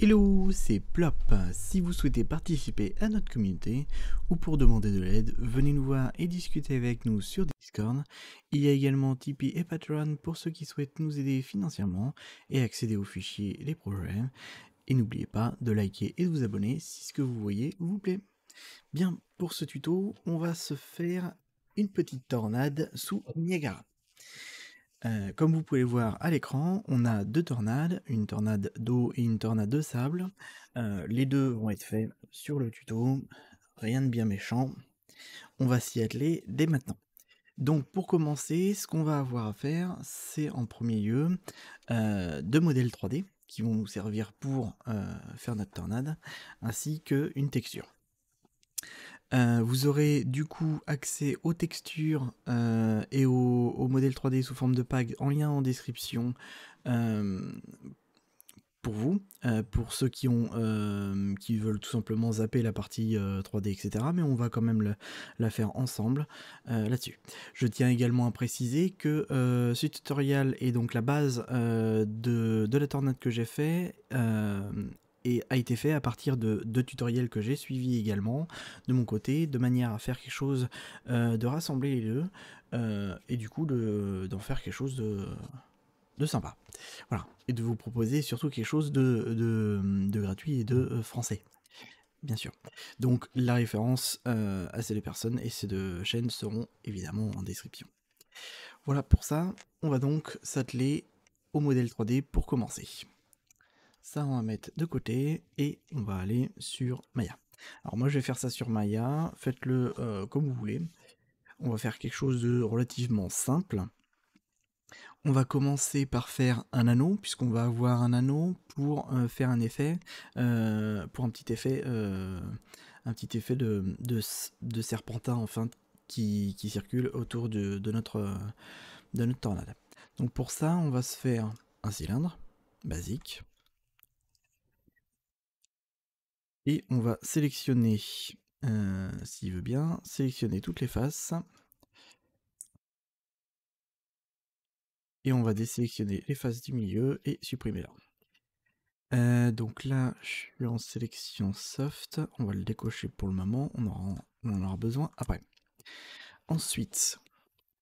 Hello, c'est Plop. Si vous souhaitez participer à notre communauté ou pour demander de l'aide, venez nous voir et discuter avec nous sur Discord. Il y a également Tipeee et Patreon pour ceux qui souhaitent nous aider financièrement et accéder aux fichiers, les projets. Et n'oubliez pas de liker et de vous abonner si ce que vous voyez vous plaît. Bien, pour ce tuto, on va se faire une petite tornade sous Niagara. Euh, comme vous pouvez le voir à l'écran, on a deux tornades, une tornade d'eau et une tornade de sable. Euh, les deux vont être faits sur le tuto, rien de bien méchant. On va s'y atteler dès maintenant. Donc pour commencer, ce qu'on va avoir à faire, c'est en premier lieu euh, deux modèles 3D qui vont nous servir pour faire notre tornade, ainsi qu'une texture. Euh, vous aurez du coup accès aux textures euh, et aux, modèles 3D sous forme de pack en lien en description euh, pour vous, pour ceux qui, ont, qui veulent tout simplement zapper la partie 3D, etc. Mais on va quand même la faire ensemble là-dessus. Je tiens également à préciser que ce tutoriel est donc la base de, de, la tornade que j'ai fait et a été fait à partir de deux tutoriels que j'ai suivis également de mon côté, de manière à faire quelque chose, euh, de rassembler les deux, euh, et du coup d'en faire quelque chose de, de, sympa. Voilà, et de vous proposer surtout quelque chose de, de, gratuit et de euh, français. Bien sûr. Donc la référence à ces deux personnes et ces deux chaînes seront évidemment en description. Voilà pour ça, on va donc s'atteler au modèle 3D pour commencer. Ça, on va mettre de côté et on va aller sur Maya. Alors moi, je vais faire ça sur Maya. Faites-le euh, comme vous voulez. On va faire quelque chose de relativement simple. On va commencer par faire un anneau, puisqu'on va avoir un anneau pour euh, faire un effet, euh, pour un petit effet, un petit effet de, serpentin enfin qui, circule autour de, notre, de notre tornade. Donc pour ça, on va se faire un cylindre basique. Et on va sélectionner, euh, s'il veut bien, sélectionner toutes les faces. Et on va désélectionner les faces du milieu et supprimer là. Euh, donc là, je suis en sélection soft. On va le décocher pour le moment. On on en aura besoin après. Ensuite,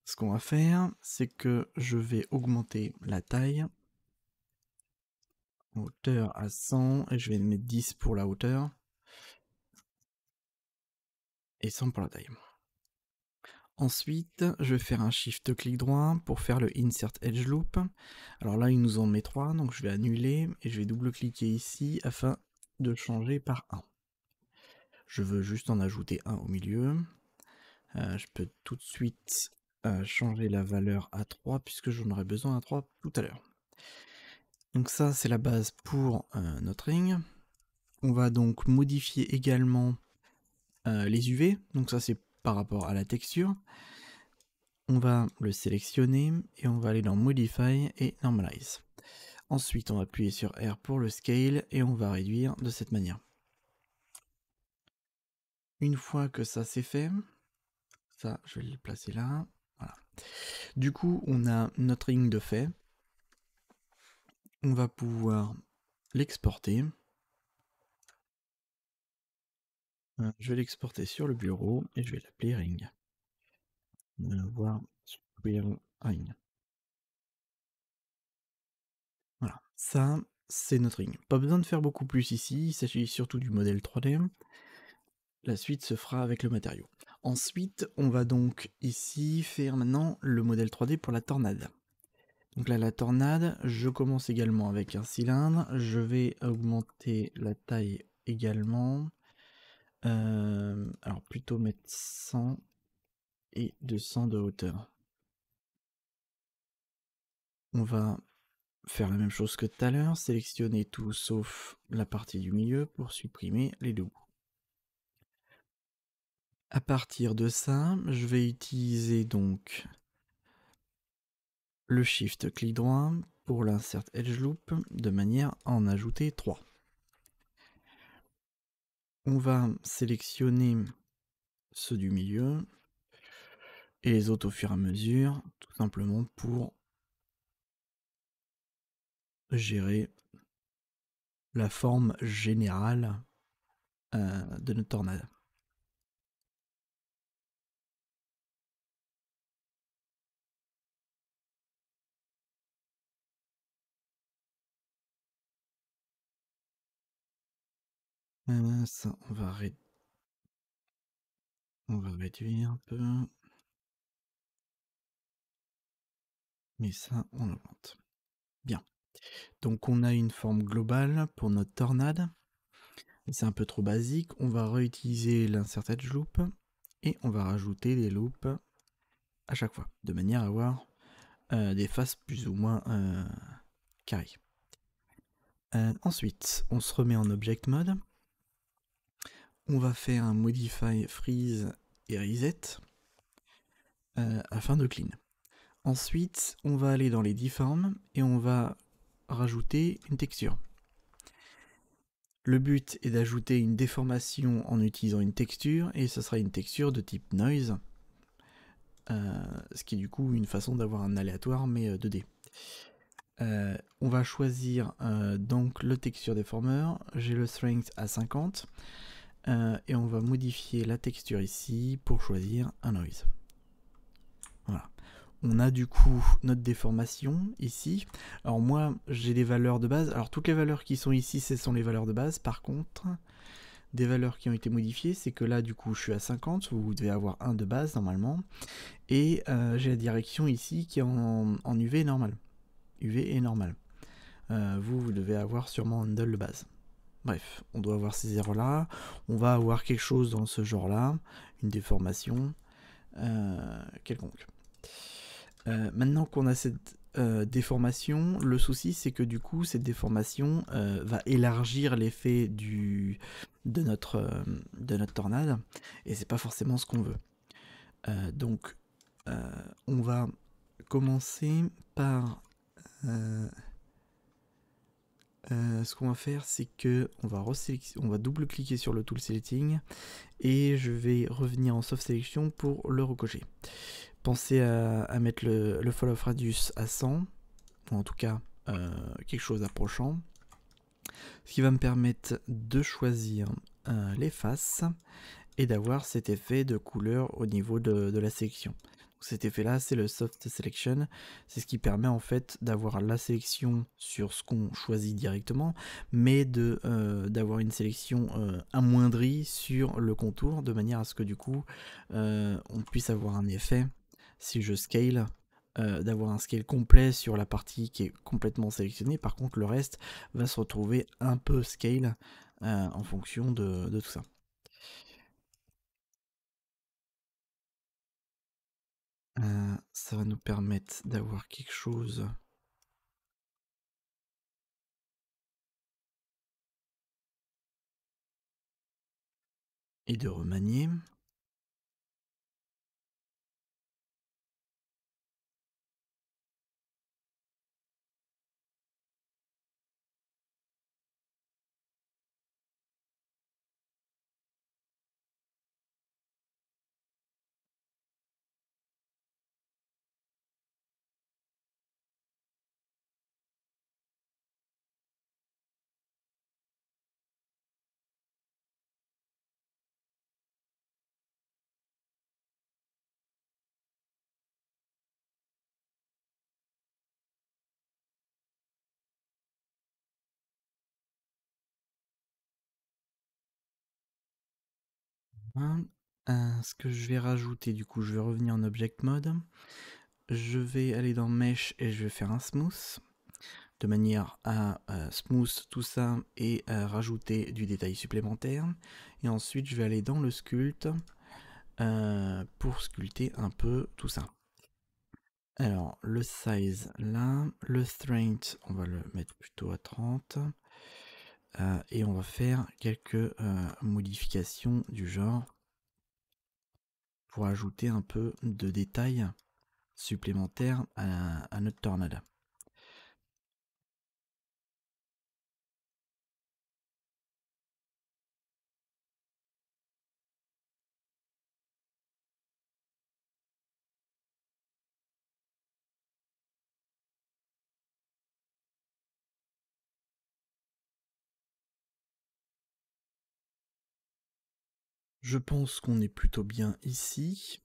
ce qu'on va faire, c'est que je vais augmenter la taille Hauteur à 100, et je vais mettre 10 pour la hauteur. Et 100 pour la taille. Ensuite, je vais faire un shift clic droit pour faire le insert edge loop. Alors là, il nous en met 3, donc je vais annuler et je vais double-cliquer ici afin de changer par 1. Je veux juste en ajouter un au milieu. Euh, je peux tout de suite euh, changer la valeur à 3 puisque j'en aurai besoin à 3 tout à l'heure. Donc ça, c'est la base pour euh, notre ring. On va donc modifier également euh, les UV. Donc ça, c'est par rapport à la texture. On va le sélectionner et on va aller dans Modify et Normalize. Ensuite, on va appuyer sur R pour le scale et on va réduire de cette manière. Une fois que ça c'est fait, ça je vais le placer là. Voilà. Du coup, on a notre ring de fait on va pouvoir l'exporter. Euh, je vais l'exporter sur le bureau et je vais l'appeler ring. On va voir ring. Voilà, ça c'est notre ring. Pas besoin de faire beaucoup plus ici, il s'agit surtout du modèle 3D. La suite se fera avec le matériau. Ensuite, on va donc ici faire maintenant le modèle 3D pour la tornade. Donc là, la tornade, je commence également avec un cylindre. Je vais augmenter la taille également. Euh, alors plutôt mettre 100 et 200 de hauteur. On va faire la même chose que tout à l'heure, sélectionner tout sauf la partie du milieu pour supprimer les deux bouts. À partir de ça, je vais utiliser donc le Shift clic droit pour l'insert edge loop de manière à en ajouter 3. On va sélectionner ceux du milieu et les autres au fur et à mesure, tout simplement pour gérer la forme générale euh, de notre tornade. ça, ah on va, on va réduire un peu. Mais ça, on augmente. Bien. Donc on a une forme globale pour notre tornade. C'est un peu trop basique. On va réutiliser l'inserted loop et on va rajouter des loops à chaque fois, de manière à avoir euh, des faces plus ou moins euh, carrées. Euh, ensuite, on se remet en object mode on va faire un modify freeze et reset euh, afin de clean. Ensuite, on va aller dans les deform et on va rajouter une texture. Le but est d'ajouter une déformation en utilisant une texture et ce sera une texture de type noise, euh, ce qui est du coup une façon d'avoir un aléatoire mais 2D. Euh, on va choisir donc le texture déformer. j'ai le strength à 50 euh, et on va modifier la texture ici pour choisir un noise. Voilà. On a du coup notre déformation ici. Alors moi, j'ai des valeurs de base. Alors toutes les valeurs qui sont ici, ce sont les valeurs de base. Par contre, des valeurs qui ont été modifiées, c'est que là, du coup, je suis à 50. Vous devez avoir un de base, normalement. Et euh, j'ai la direction ici qui est en, en UV normal. UV est normal. Euh, vous, devez avoir sûrement un de base. Bref, on doit avoir ces erreurs-là. On va avoir quelque chose dans ce genre-là, une déformation euh, quelconque. Euh, maintenant qu'on a cette euh, déformation, le souci c'est que du coup cette déformation va élargir l'effet du de notre de notre tornade et c'est pas forcément ce qu'on veut. donc on va commencer par euh, ce qu'on va faire, c'est que on va, double-cliquer sur le tool selecting et je vais revenir en soft sélection pour le recocher. Pensez à, mettre le, le fall radius à 100, ou en tout cas euh, quelque chose d'approchant, ce qui va me permettre de choisir euh, les faces et d'avoir cet effet de couleur au niveau de la sélection cet effet-là, c'est le soft selection. C'est ce qui permet en fait d'avoir la sélection sur ce qu'on choisit directement, mais de euh, d'avoir une sélection euh, amoindrie sur le contour, de manière à ce que du coup euh, on puisse avoir un effet si je scale. d'avoir un scale complet sur la partie qui est complètement sélectionnée, par contre le reste va se retrouver un peu scale en fonction de tout ça. Euh, ça va nous permettre d'avoir quelque chose. Et de remanier. Hein, ce que je vais rajouter, du coup, je vais revenir en Object Mode. Je vais aller dans Mesh et je vais faire un Smooth de manière à euh, smooth tout ça et rajouter du détail supplémentaire. Et ensuite, je vais aller dans le sculpt euh, pour sculpter un peu tout ça. Alors, le size là, le strength, on va le mettre plutôt à 30. Euh, et on va faire quelques euh, modifications du genre pour ajouter un peu de détails supplémentaires à, à notre tornade. Je pense qu'on est plutôt bien ici.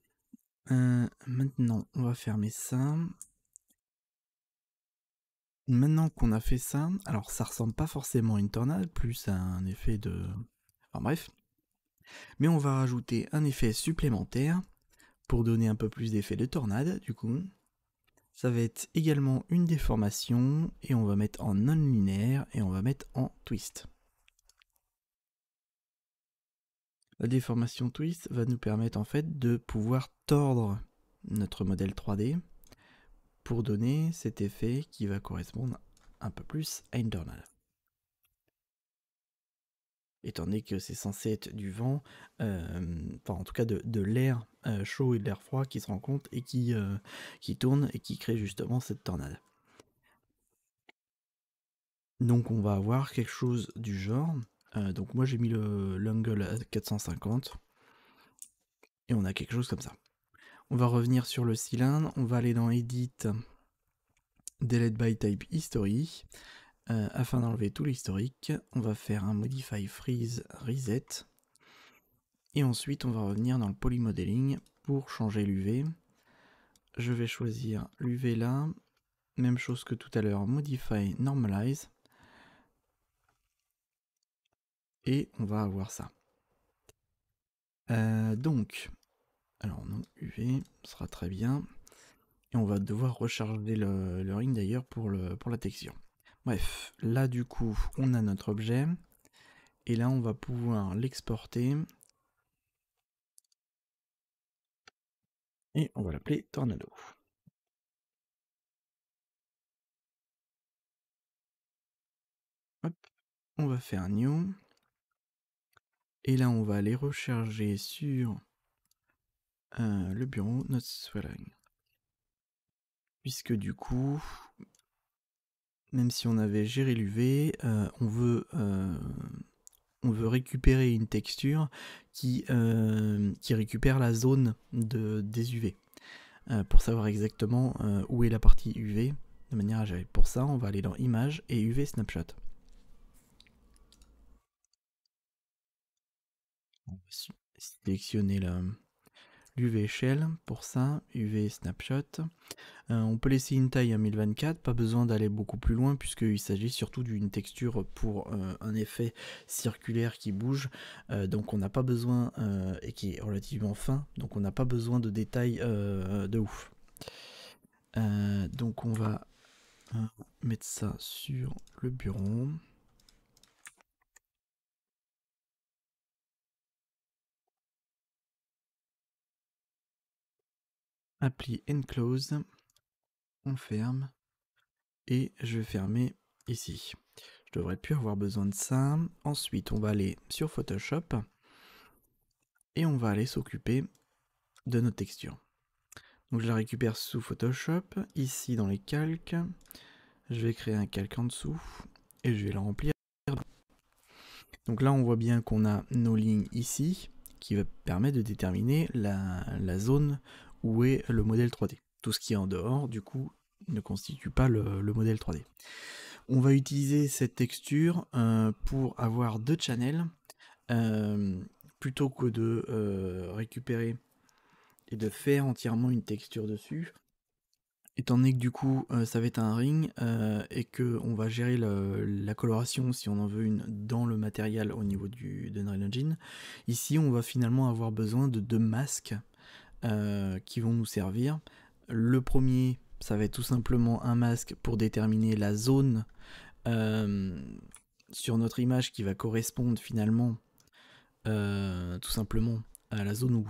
Euh, maintenant, on va fermer ça. Maintenant qu'on a fait ça, alors ça ressemble pas forcément à une tornade, plus à un effet de... Enfin bref. Mais on va rajouter un effet supplémentaire pour donner un peu plus d'effet de tornade, du coup. Ça va être également une déformation, et on va mettre en non-linéaire, et on va mettre en twist. La déformation twist va nous permettre en fait de pouvoir tordre notre modèle 3D pour donner cet effet qui va correspondre un peu plus à une tornade. Étant donné que c'est censé être du vent, euh, enfin en tout cas de, l'air euh, chaud et de l'air froid qui se rencontrent et qui, euh, tournent qui tourne et qui crée justement cette tornade. Donc on va avoir quelque chose du genre euh, donc moi j'ai mis l'angle à 450 et on a quelque chose comme ça. On va revenir sur le cylindre, on va aller dans Edit, Delete by Type History. Euh, afin d'enlever tout l'historique, on va faire un Modify Freeze Reset. Et ensuite on va revenir dans le Polymodeling pour changer l'UV. Je vais choisir l'UV là, même chose que tout à l'heure, Modify Normalize et on va avoir ça. Euh, donc, alors non, UV sera très bien. Et on va devoir recharger le, ring d'ailleurs pour, pour la texture. Bref, là du coup, on a notre objet. Et là, on va pouvoir l'exporter. Et on va l'appeler Tornado. on va faire un new. Et là, on va aller recharger sur euh, le bureau notre Puisque du coup, même si on avait géré l'UV, euh, on, veut, euh, on veut récupérer une texture qui, qui récupère la zone de, des UV. pour savoir exactement où est la partie UV. De manière à gérer. Pour ça, on va aller dans Images et UV Snapshot. sélectionner l'UV Shell pour ça, UV Snapshot. Euh, on peut laisser une taille à 1024, pas besoin d'aller beaucoup plus loin puisqu'il s'agit surtout d'une texture pour euh, un effet circulaire qui bouge, euh, donc on n'a pas besoin, et qui est relativement fin, donc on n'a pas besoin de détails de ouf. donc on va mettre ça sur le bureau. appli enclose, on ferme et je vais fermer ici. Je devrais plus avoir besoin de ça. Ensuite, on va aller sur Photoshop et on va aller s'occuper de nos textures. Donc je la récupère sous Photoshop, ici dans les calques, je vais créer un calque en dessous et je vais la remplir. Donc là on voit bien qu'on a nos lignes ici qui va permettre de déterminer la zone où est le modèle 3D. Tout ce qui est en dehors, du coup, ne constitue pas le, modèle 3D. On va utiliser cette texture euh, pour avoir deux channels. Euh, plutôt que de euh, récupérer et de faire entièrement une texture dessus, étant donné que du coup ça va être un ring et que va gérer la coloration si on en veut une dans le matériel au niveau du Unreal Engine ici on va finalement avoir besoin de deux masques euh, qui vont nous servir. Le premier, ça va être tout simplement un masque pour déterminer la zone euh, sur notre image qui va correspondre finalement euh, tout simplement à la zone où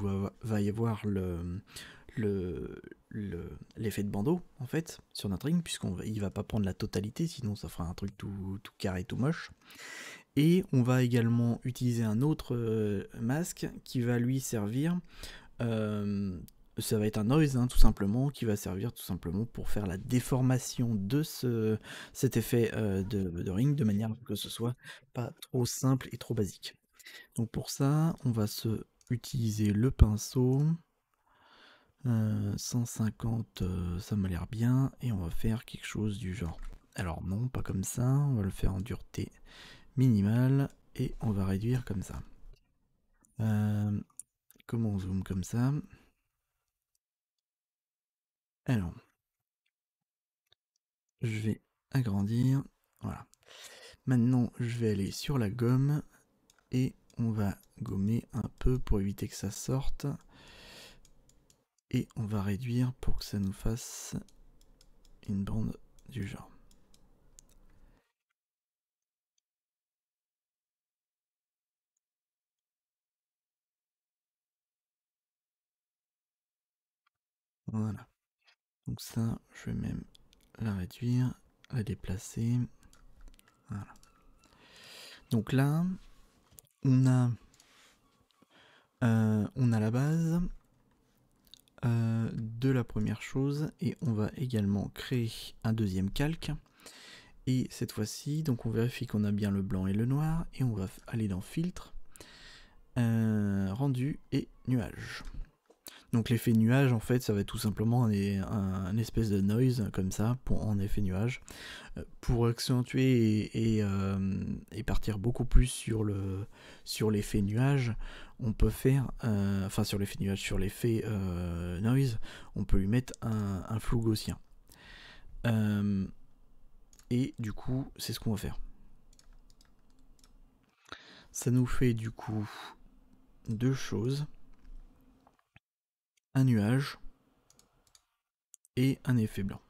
va, y avoir le, l'effet de bandeau en fait sur notre ring puisqu'on ne va pas prendre la totalité sinon ça fera un truc tout, carré tout moche et on va également utiliser un autre masque qui va lui servir euh, ça va être un noise hein, tout simplement qui va servir tout simplement pour faire la déformation de cet effet euh, de, ring de manière que ce soit pas trop simple et trop basique. Donc pour ça, on va se utiliser le pinceau. 150, euh, ça m'a l'air bien. Et on va faire quelque chose du genre. Alors non, pas comme ça. On va le faire en dureté minimale. Et on va réduire comme ça comment on zoome comme ça. Alors, je vais agrandir. Voilà. Maintenant, je vais aller sur la gomme et on va gommer un peu pour éviter que ça sorte. Et on va réduire pour que ça nous fasse une bande du genre. Voilà. Donc ça, je vais même la réduire, la déplacer. Voilà. Donc là, on a, euh, on a la base euh, de la première chose et on va également créer un deuxième calque. Et cette fois-ci, donc on vérifie qu'on a bien le blanc et le noir et on va aller dans filtre, euh, rendu et nuage. Donc l'effet nuage, en fait, ça va être tout simplement un, espèce de noise hein, comme ça, pour, en effet nuage, euh, pour accentuer euh, et, partir beaucoup plus sur l'effet nuage. On peut faire, euh, enfin sur l'effet nuage, sur l'effet noise, on peut lui mettre un flou gaussien. et du coup, c'est ce qu'on va faire. Ça nous fait du coup deux choses un nuage et un effet blanc.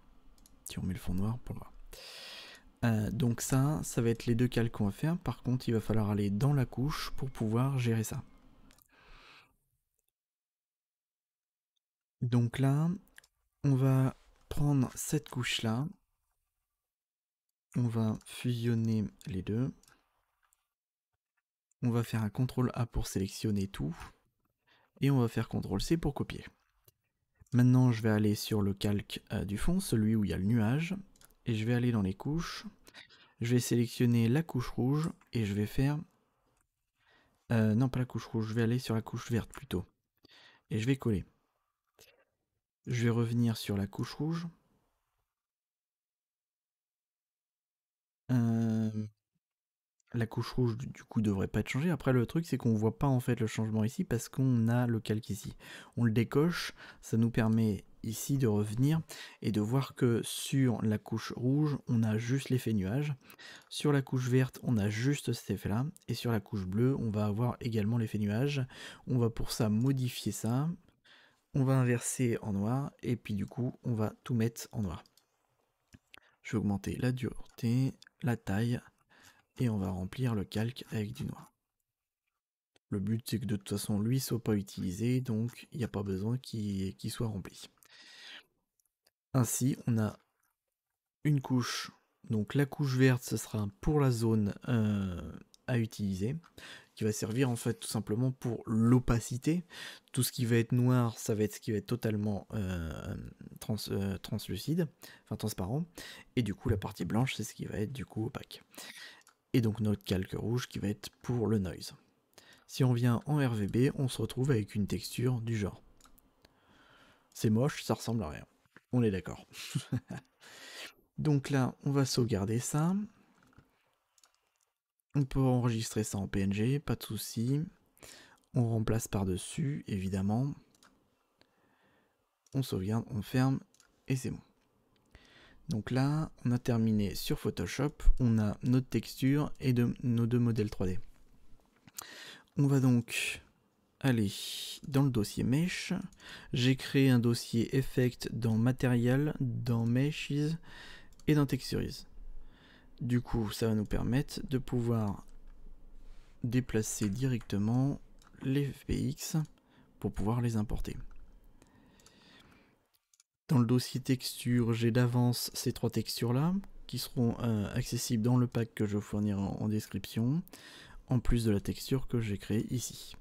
Si on met le fond noir pour le voir. Euh, donc ça, ça va être les deux calques qu'on va faire. Par contre, il va falloir aller dans la couche pour pouvoir gérer ça. Donc là, on va prendre cette couche-là. On va fusionner les deux. On va faire un CTRL A pour sélectionner tout et on va faire CTRL-C pour copier. Maintenant, je vais aller sur le calque euh, du fond, celui où il y a le nuage, et je vais aller dans les couches. Je vais sélectionner la couche rouge et je vais faire... Euh, non, pas la couche rouge, je vais aller sur la couche verte plutôt. Et je vais coller. Je vais revenir sur la couche rouge. Euh, la couche rouge du coup devrait pas être changée. Après le truc c'est qu'on voit pas en fait le changement ici parce qu'on a le calque ici. On le décoche, ça nous permet ici de revenir et de voir que sur la couche rouge on a juste l'effet nuage, sur la couche verte on a juste cet effet là et sur la couche bleue on va avoir également l'effet nuage. On va pour ça modifier ça, on va inverser en noir et puis du coup on va tout mettre en noir. Je vais augmenter la dureté, la taille, et on va remplir le calque avec du noir. Le but c'est que de toute façon lui soit pas utilisé, donc il n'y a pas besoin qu'il soit rempli. Ainsi, on a une couche. Donc la couche verte, ce sera pour la zone euh, à utiliser, qui va servir en fait tout simplement pour l'opacité. Tout ce qui va être noir, ça va être ce qui va être totalement euh, euh, translucide, enfin transparent. Et du coup, la partie blanche, c'est ce qui va être du coup opaque et donc notre calque rouge qui va être pour le noise. Si on vient en RVB, on se retrouve avec une texture du genre. C'est moche, ça ressemble à rien. On est d'accord. donc là, on va sauvegarder ça. On peut enregistrer ça en PNG, pas de souci. On remplace par-dessus, évidemment. On sauvegarde, on ferme, et c'est bon. Donc là, on a terminé sur Photoshop, on a notre texture et nos deux modèles 3D. On va donc aller dans le dossier Mesh. J'ai créé un dossier Effect dans Material, dans Meshes et dans Texturize. Du coup, ça va nous permettre de pouvoir déplacer directement les FPX pour pouvoir les importer. Dans le dossier texture, j'ai d'avance ces trois textures-là qui seront euh, accessibles dans le pack que je vous fournirai en, description, en plus de la texture que j'ai créée ici.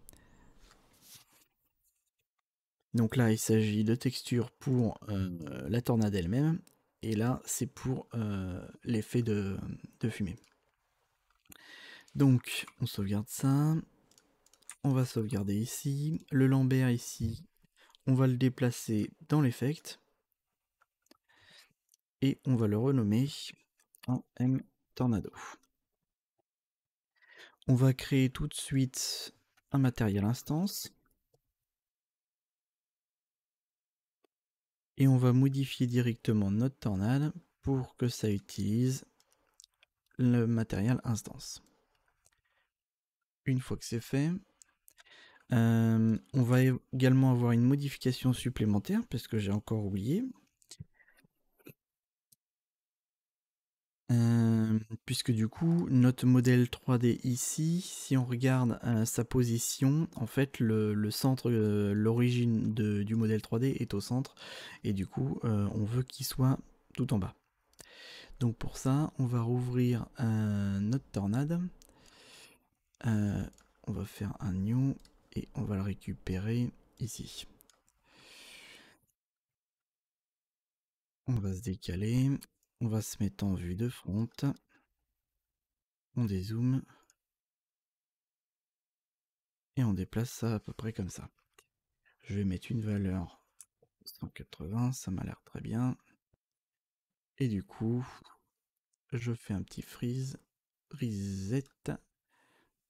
Donc là, il s'agit de textures pour euh, la tornade elle-même, et là, c'est pour euh, l'effet de, de fumée. Donc, on sauvegarde ça. On va sauvegarder ici. Le Lambert ici, on va le déplacer dans l'effect et on va le renommer en M Tornado. On va créer tout de suite un matériel instance. Et on va modifier directement notre tornade pour que ça utilise le matériel instance. Une fois que c'est fait, euh, on va également avoir une modification supplémentaire parce que j'ai encore oublié. puisque du coup, notre modèle 3D ici, si on regarde euh, sa position, en fait, le, centre, euh, l'origine du modèle 3D est au centre, et du coup, euh, on veut qu'il soit tout en bas. Donc pour ça, on va rouvrir notre tornade. on va faire un new et on va le récupérer ici. On va se décaler on va se mettre en vue de front. On dézoome. Et on déplace ça à peu près comme ça. Je vais mettre une valeur 180, ça m'a l'air très bien. Et du coup, je fais un petit freeze, reset,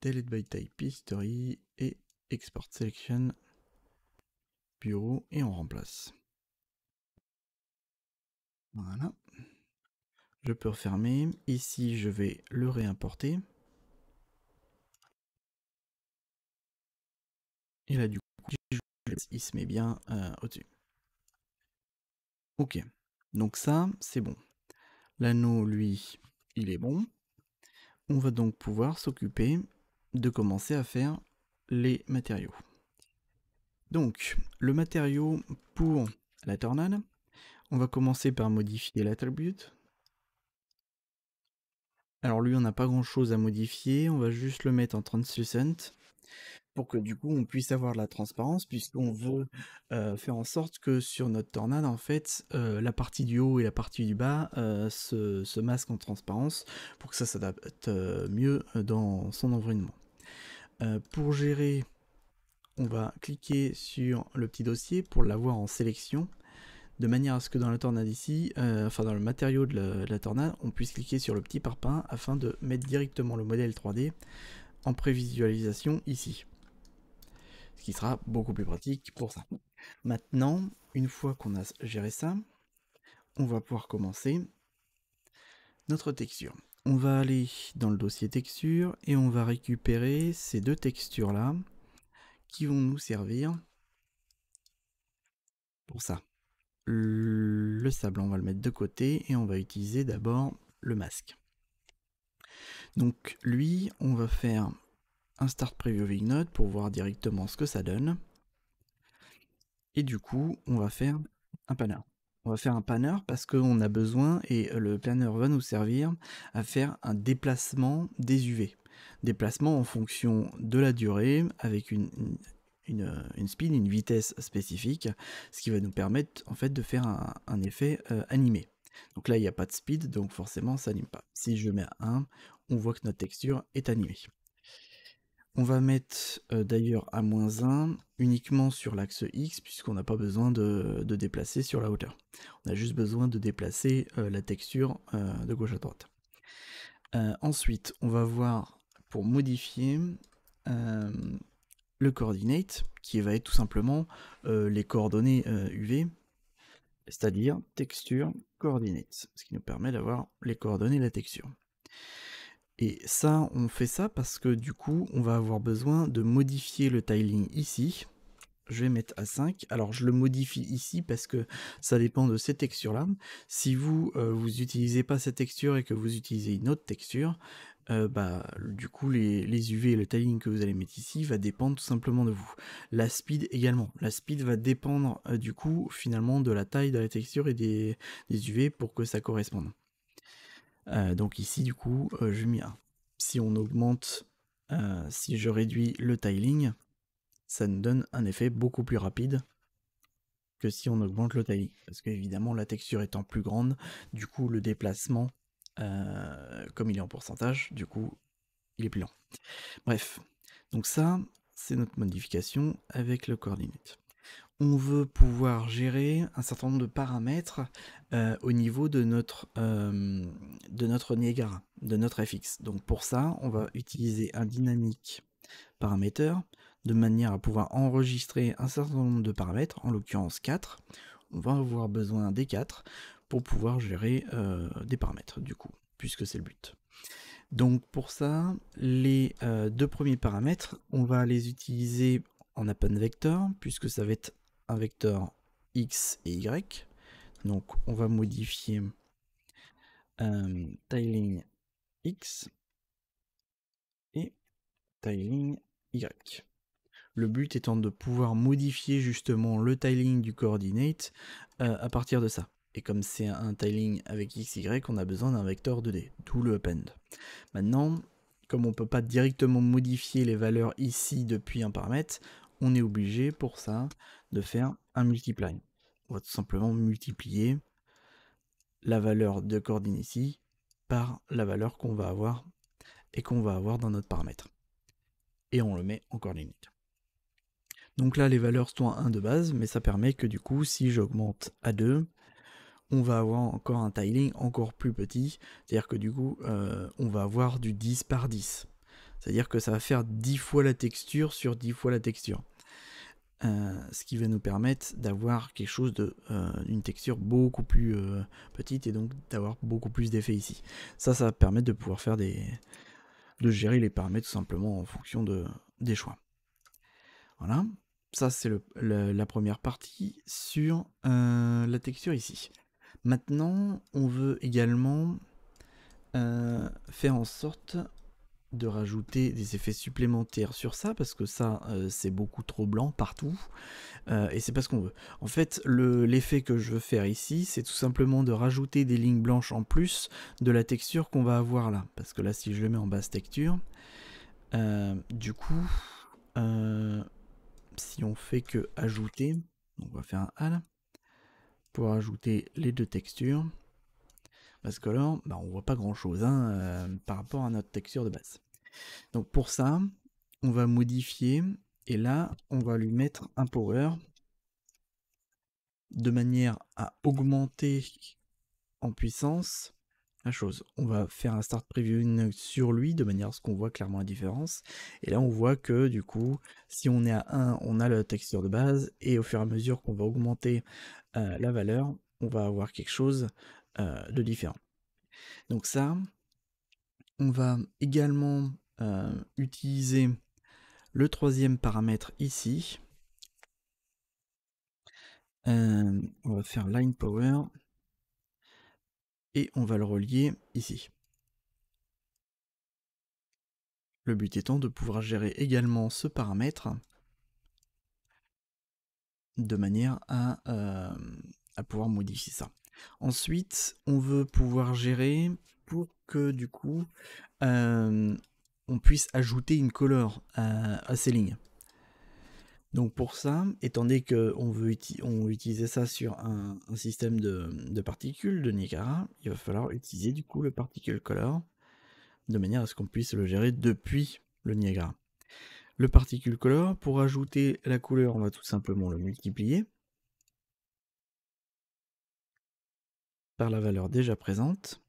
delete by type history et export selection bureau et on remplace. Voilà. Je peux refermer. Ici, je vais le réimporter. Et là, du coup, il se met bien euh, au-dessus. Ok. Donc ça, c'est bon. L'anneau, lui, il est bon. On va donc pouvoir s'occuper de commencer à faire les matériaux. Donc, le matériau pour la tornade, on va commencer par modifier l'attribute. Alors lui, on n'a pas grand-chose à modifier, on va juste le mettre en translucent pour que du coup on puisse avoir de la transparence puisqu'on veut euh, faire en sorte que sur notre tornade en fait euh, la partie du haut et la partie du bas euh, se, se, masquent en transparence pour que ça s'adapte mieux dans son environnement. pour gérer on va cliquer sur le petit dossier pour l'avoir en sélection de manière à ce que dans la tornade ici, euh, enfin dans le matériau de la, de la, tornade, on puisse cliquer sur le petit parpaing afin de mettre directement le modèle 3D en prévisualisation ici. Ce qui sera beaucoup plus pratique pour ça. Maintenant, une fois qu'on a géré ça, on va pouvoir commencer notre texture. On va aller dans le dossier texture et on va récupérer ces deux textures là qui vont nous servir pour ça le sable, on va le mettre de côté et on va utiliser d'abord le masque. Donc lui, on va faire un start preview vignette pour voir directement ce que ça donne. Et du coup, on va faire un panneur On va faire un panneur parce qu'on a besoin et le panneur va nous servir à faire un déplacement des UV. Déplacement en fonction de la durée avec une, une, speed, une vitesse spécifique, ce qui va nous permettre en fait de faire un, effet euh, animé. Donc là, il n'y a pas de speed, donc forcément, ça n'anime pas. Si je mets à 1, on voit que notre texture est animée. On va mettre euh, d'ailleurs à moins 1 uniquement sur l'axe X, puisqu'on n'a pas besoin de, déplacer sur la hauteur. On a juste besoin de déplacer euh, la texture de gauche à droite. ensuite, on va voir pour modifier le coordinate, qui va être tout simplement euh, les coordonnées UV, euh, c'est-à-dire texture coordinate, ce qui nous permet d'avoir les coordonnées de la texture. Et ça, on fait ça parce que du coup, on va avoir besoin de modifier le tiling ici. Je vais mettre à 5. Alors, je le modifie ici parce que ça dépend de ces textures-là. Si vous, euh, vous utilisez pas cette texture et que vous utilisez une autre texture, euh, bah, du coup, les, UV et le tiling que vous allez mettre ici va dépendre tout simplement de vous. La speed également. La speed va dépendre euh, du coup, finalement, de la taille, de la texture et des, UV pour que ça corresponde. Euh, donc ici, du coup, je mets un. Si on augmente, si je réduis le tiling, ça nous donne un effet beaucoup plus rapide que si on augmente le tiling. Parce qu'évidemment, la texture étant plus grande, du coup, le déplacement euh, comme il est en pourcentage, du coup, il est plus lent. Bref, donc ça, c'est notre modification avec le coordinate. On veut pouvoir gérer un certain nombre de paramètres euh, au niveau de notre, euh, de notre Niagara, de notre FX. Donc pour ça, on va utiliser un dynamique paramètre de manière à pouvoir enregistrer un certain nombre de paramètres, en l'occurrence 4. On va avoir besoin des 4 pour pouvoir gérer euh, des paramètres, du coup, puisque c'est le but. Donc pour ça, les euh, deux premiers paramètres, on va les utiliser en append vector, puisque ça va être un vecteur x et y. Donc on va modifier euh, tiling x et tiling y. Le but étant de pouvoir modifier justement le tiling du coordinate à partir de ça. Et comme c'est un tiling avec x, y, on a besoin d'un vecteur 2D, d'où le append. Maintenant, comme on ne peut pas directement modifier les valeurs ici depuis un paramètre, on est obligé pour ça de faire un multiply. On va tout simplement multiplier la valeur de coordine ici par la valeur qu'on va avoir et qu'on va avoir dans notre paramètre. Et on le met en coordine. Donc là, les valeurs sont à 1 de base, mais ça permet que du coup, si j'augmente à 2, on va avoir encore un tiling encore plus petit, c'est-à-dire que du coup, euh, on va avoir du 10 par 10. C'est-à-dire que ça va faire 10 fois la texture sur 10 fois la texture. Euh, ce qui va nous permettre d'avoir quelque chose de euh, une texture beaucoup plus petite et donc d'avoir beaucoup plus d'effets ici. Ça, ça va permettre de pouvoir faire des de gérer les paramètres tout simplement en fonction de, des choix. Voilà, ça c'est la première partie sur la texture ici. Maintenant, on veut également euh, faire en sorte de rajouter des effets supplémentaires sur ça parce que ça euh, c'est beaucoup trop blanc partout euh, et c'est pas ce qu'on veut. En fait l'effet que je veux faire ici c'est tout simplement de rajouter des lignes blanches en plus de la texture qu'on va avoir là parce que là si je le mets en basse texture du coup si on fait que ajouter on va faire un A pour ajouter les deux textures. Parce que là, bah, on voit pas grand chose hein, euh, par rapport à notre texture de base. Donc pour ça, on va modifier et là, on va lui mettre un power de manière à augmenter en puissance chose. On va faire un start preview sur lui de manière à ce qu'on voit clairement la différence. Et là, on voit que du coup, si on est à 1, on a la texture de base. Et au fur et à mesure qu'on va augmenter euh, la valeur, on va avoir quelque chose euh, de différent. Donc ça, on va également euh, utiliser le troisième paramètre ici. on va faire line power et on va le relier ici. Le but étant de pouvoir gérer également ce paramètre de manière à, euh, pouvoir modifier ça. Ensuite, on veut pouvoir gérer pour que du coup euh, on puisse ajouter une couleur à ces lignes. Donc pour ça, étant donné qu'on veut utiliser ça sur un, système de, particules de Niagara, il va falloir utiliser du coup le particle color de manière à ce qu'on puisse le gérer depuis le Niagara. Le particule color, pour ajouter la couleur, on va tout simplement le multiplier par la valeur déjà présente.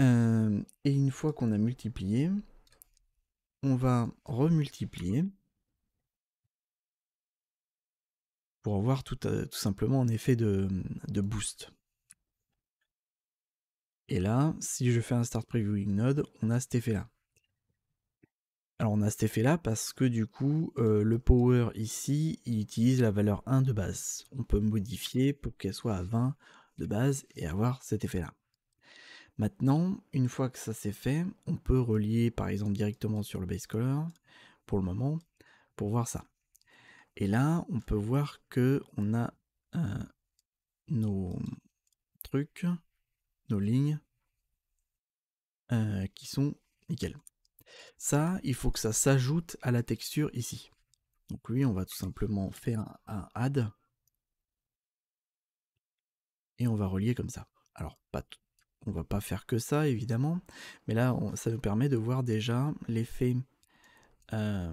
Euh, et une fois qu'on a multiplié, on va remultiplier pour avoir tout, euh, simplement un effet de, boost. Et là, si je fais un start previewing node, on a cet effet-là. Alors on a cet effet-là parce que du coup, euh, le power ici, il utilise la valeur 1 de base. On peut modifier pour qu'elle soit à 20 de base et avoir cet effet-là. Maintenant, une fois que ça c'est fait, on peut relier par exemple directement sur le base color pour le moment pour voir ça. Et là, on peut voir que on a euh, nos trucs, nos lignes euh, qui sont nickel. Ça, il faut que ça s'ajoute à la texture ici. Donc lui, on va tout simplement faire un add et on va relier comme ça. Alors, pas tout on va pas faire que ça évidemment, mais là ça nous permet de voir déjà l'effet euh,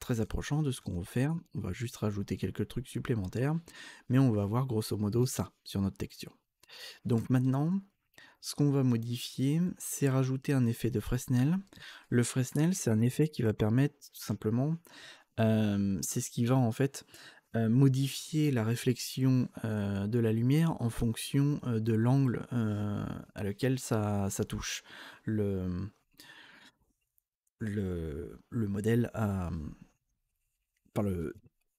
très approchant de ce qu'on veut faire. On va juste rajouter quelques trucs supplémentaires, mais on va voir grosso modo ça sur notre texture. Donc maintenant, ce qu'on va modifier, c'est rajouter un effet de Fresnel. Le Fresnel, c'est un effet qui va permettre tout simplement, euh, c'est ce qui va en fait euh, modifier la réflexion euh, de la lumière en fonction euh, de l'angle à lequel ça, touche. Le, modèle à, par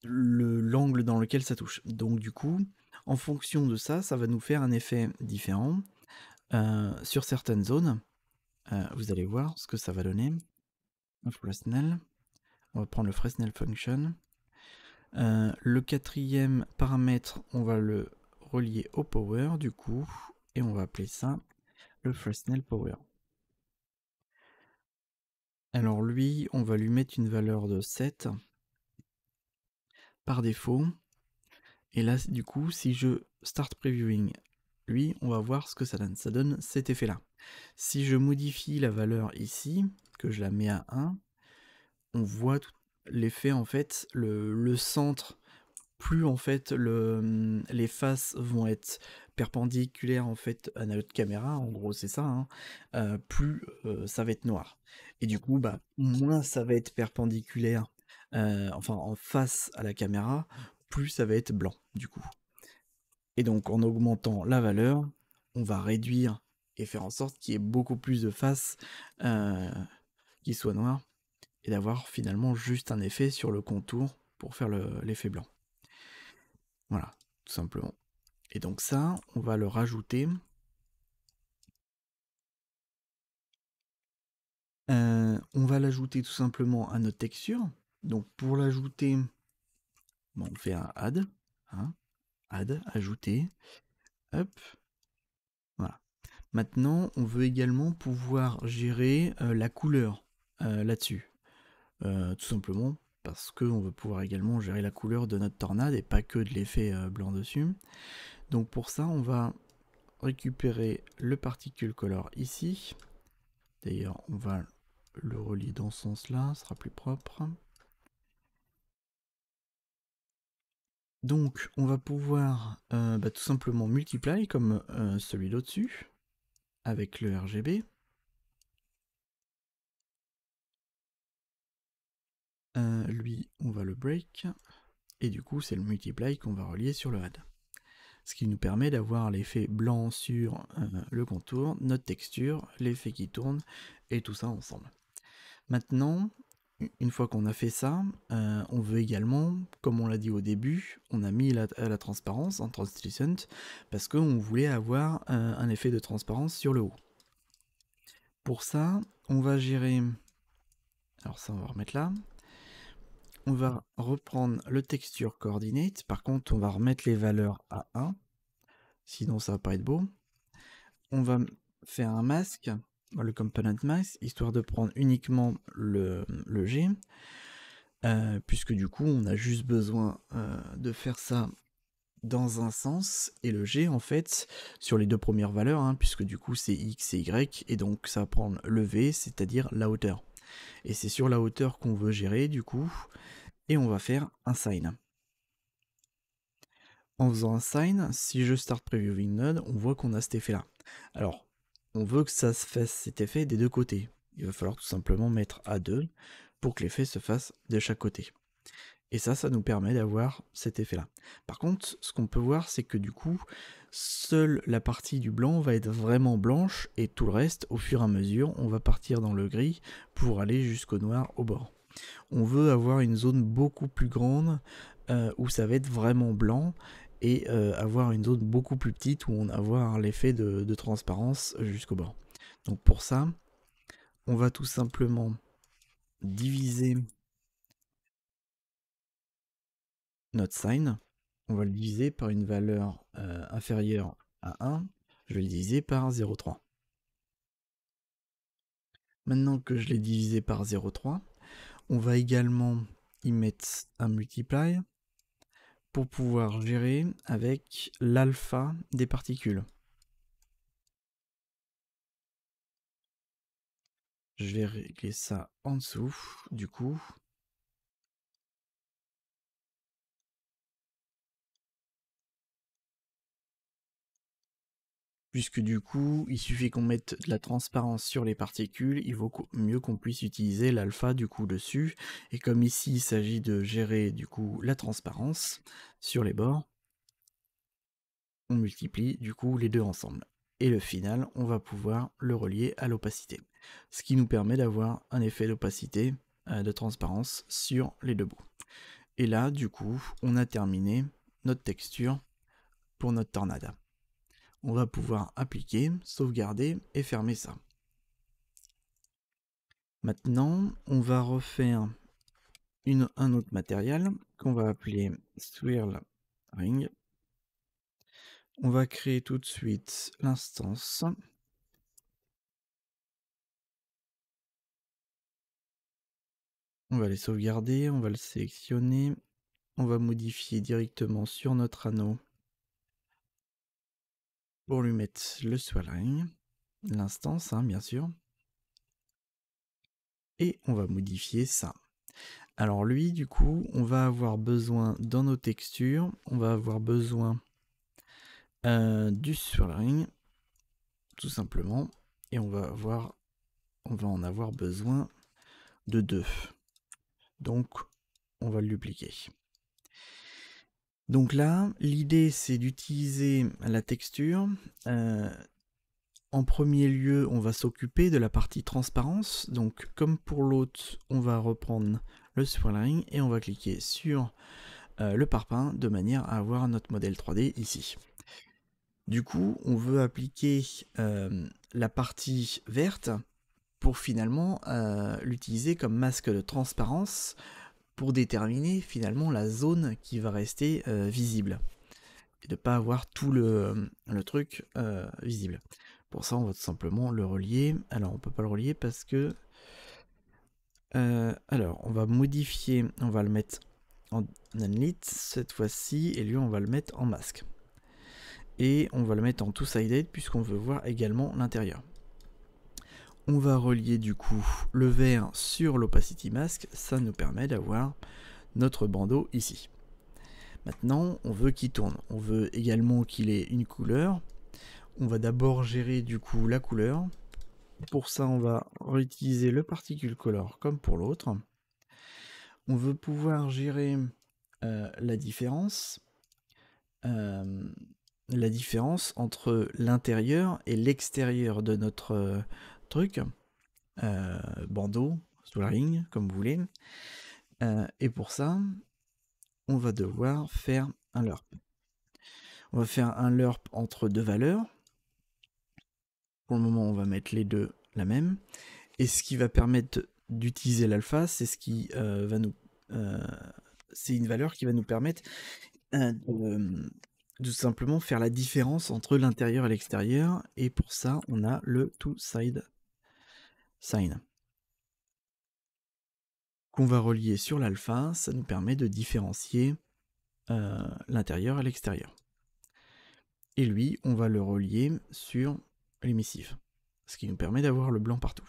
l'angle dans lequel ça touche. Donc du coup, en fonction de ça, ça va nous faire un effet différent sur certaines zones. vous allez voir ce que ça va donner. On va prendre le Fresnel function. Euh, le quatrième paramètre, on va le relier au power du coup, et on va appeler ça le Fresnel Power. Alors lui, on va lui mettre une valeur de 7 par défaut. Et là, du coup, si je start previewing lui, on va voir ce que ça donne. Ça donne cet effet-là. Si je modifie la valeur ici, que je la mets à 1, on voit tout l'effet en fait, le, centre, plus en fait le, mmh, les faces vont être perpendiculaires en fait à notre caméra, en gros c'est ça, hein, euh, plus euh, ça va être noir. Et du coup, bah, moins ça va être perpendiculaire, euh, enfin en face à la caméra, plus ça va être blanc du coup. Et donc en augmentant la valeur, on va réduire et faire en sorte qu'il y ait beaucoup plus de faces qui soient noires d'avoir finalement juste un effet sur le contour pour faire l'effet blanc. Voilà, tout simplement. Et donc ça, on va le rajouter. Euh, on va l'ajouter tout simplement à notre texture. Donc pour l'ajouter, on fait un add, hein, add, ajouter. Hop, voilà. Maintenant, on veut également pouvoir gérer euh, la couleur euh, là-dessus. Euh, tout simplement parce qu'on veut pouvoir également gérer la couleur de notre tornade et pas que de l'effet euh, blanc dessus. Donc pour ça, on va récupérer le particule color ici. D'ailleurs, on va le relier dans ce sens-là, ce sera plus propre. Donc on va pouvoir euh, bah, tout simplement multiply comme celui d'au-dessus avec le RGB. Euh, lui, on va le break. Et du coup, c'est le multiply qu'on va relier sur le add. Ce qui nous permet d'avoir l'effet blanc sur euh, le contour, notre texture, l'effet qui tourne, et tout ça ensemble. Maintenant, une fois qu'on a fait ça, euh, on veut également, comme on l'a dit au début, on a mis la, transparence en translucent parce qu'on voulait avoir un effet de transparence sur le haut. Pour ça, on va gérer, alors ça on va remettre là, on va reprendre le texture coordinate. Par contre, on va remettre les valeurs à 1. Sinon, ça va pas être beau. On va faire un masque, le component mask, histoire de prendre uniquement le, G. Euh, puisque du coup, on a juste besoin euh, de faire ça dans un sens et le G en fait sur les deux premières valeurs hein, puisque du coup c'est X et Y et donc ça va prendre le V c'est à dire la hauteur et c'est sur la hauteur qu'on veut gérer du coup et on va faire un sign. En faisant un sign, si je start previewing node, on voit qu'on a cet effet là. Alors, on veut que ça se fasse cet effet des deux côtés. Il va falloir tout simplement mettre A2 pour que l'effet se fasse de chaque côté. Et ça, ça nous permet d'avoir cet effet-là. Par contre, ce qu'on peut voir, c'est que du coup, seule la partie du blanc va être vraiment blanche et tout le reste, au fur et à mesure, on va partir dans le gris pour aller jusqu'au noir au bord. On veut avoir une zone beaucoup plus grande euh, où ça va être vraiment blanc et euh, avoir une zone beaucoup plus petite où on va avoir l'effet de, transparence jusqu'au bord. Donc pour ça, on va tout simplement diviser notre sign. On va le diviser par une valeur euh, inférieure à 1. Je vais le diviser par 0,3. Maintenant que je l'ai divisé par 0,3, on va également y mettre un multiply pour pouvoir gérer avec l'alpha des particules. Je vais régler ça en dessous, du coup. puisque du coup, il suffit qu'on mette de la transparence sur les particules, il vaut mieux qu'on puisse utiliser l'alpha du coup dessus, et comme ici il s'agit de gérer du coup la transparence sur les bords, on multiplie du coup les deux ensemble. Et le final, on va pouvoir le relier à l'opacité, ce qui nous permet d'avoir un effet d'opacité, euh, de transparence sur les deux bouts. Et là, du coup, on a terminé notre texture pour notre tornade on va pouvoir appliquer, sauvegarder et fermer ça. Maintenant, on va refaire un autre matériel qu'on va appeler Swirl Ring. On va créer tout de suite l'instance. On va les sauvegarder, on va le sélectionner, on va modifier directement sur notre anneau pour lui mettre le swelling, l'instance hein, bien sûr. Et on va modifier ça. Alors lui du coup on va avoir besoin dans nos textures, on va avoir besoin euh, du ring tout simplement et on va avoir on va en avoir besoin de deux. Donc on va le dupliquer. Donc là, l'idée c'est d'utiliser la texture. Euh, en premier lieu, on va s'occuper de la partie transparence. Donc comme pour l'autre, on va reprendre le spraying et on va cliquer sur euh, le parpaing de manière à avoir notre modèle 3D ici. Du coup, on veut appliquer euh, la partie verte pour finalement l'utiliser comme masque de transparence pour déterminer finalement la zone qui va rester euh, visible et de pas avoir tout le, truc euh, visible. Pour ça, on va tout simplement le relier. Alors, on peut pas le relier parce que euh, alors, on va modifier, on va le mettre en unlit cette fois-ci et lui, on va le mettre en masque. Et on va le mettre en two sided puisqu'on veut voir également l'intérieur on va relier du coup le vert sur l'opacity mask, ça nous permet d'avoir notre bandeau ici. Maintenant, on veut qu'il tourne. On veut également qu'il ait une couleur. On va d'abord gérer du coup la couleur. Pour ça, on va réutiliser le particule color comme pour l'autre. On veut pouvoir gérer euh, la différence. Euh, la différence entre l'intérieur et l'extérieur de notre, truc, euh, bandeau, sous comme vous voulez. Euh, et pour ça, on va devoir faire un lerp On va faire un lerp entre deux valeurs. Pour le moment, on va mettre les deux la même. Et ce qui va permettre d'utiliser l'alpha, c'est ce qui euh, va nous... c'est une valeur qui va nous permettre de, tout simplement faire la différence entre l'intérieur et l'extérieur. Et pour ça, on a le to side qu'on va relier sur l'alpha, ça nous permet de différencier euh, l'intérieur et l'extérieur. Et lui, on va le relier sur l'émissive, ce qui nous permet d'avoir le blanc partout.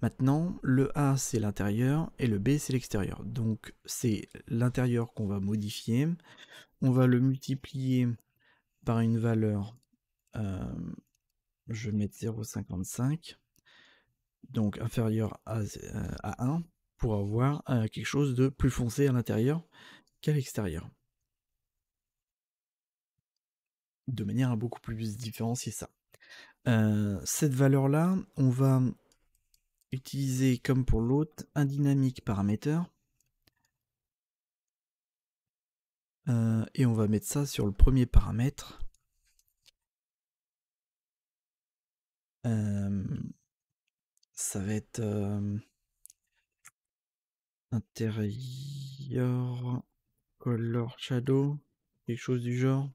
Maintenant, le A c'est l'intérieur et le B c'est l'extérieur. Donc c'est l'intérieur qu'on va modifier. On va le multiplier par une valeur, euh, je vais mettre 0,55 donc inférieur à, euh, à 1 pour avoir euh, quelque chose de plus foncé à l'intérieur qu'à l'extérieur. De manière à beaucoup plus différencier ça. Euh, cette valeur-là, on va utiliser comme pour l'autre un dynamique paramètre. et on va mettre ça sur le premier paramètre. Euh, ça va être intérieur, color shadow, quelque chose du genre.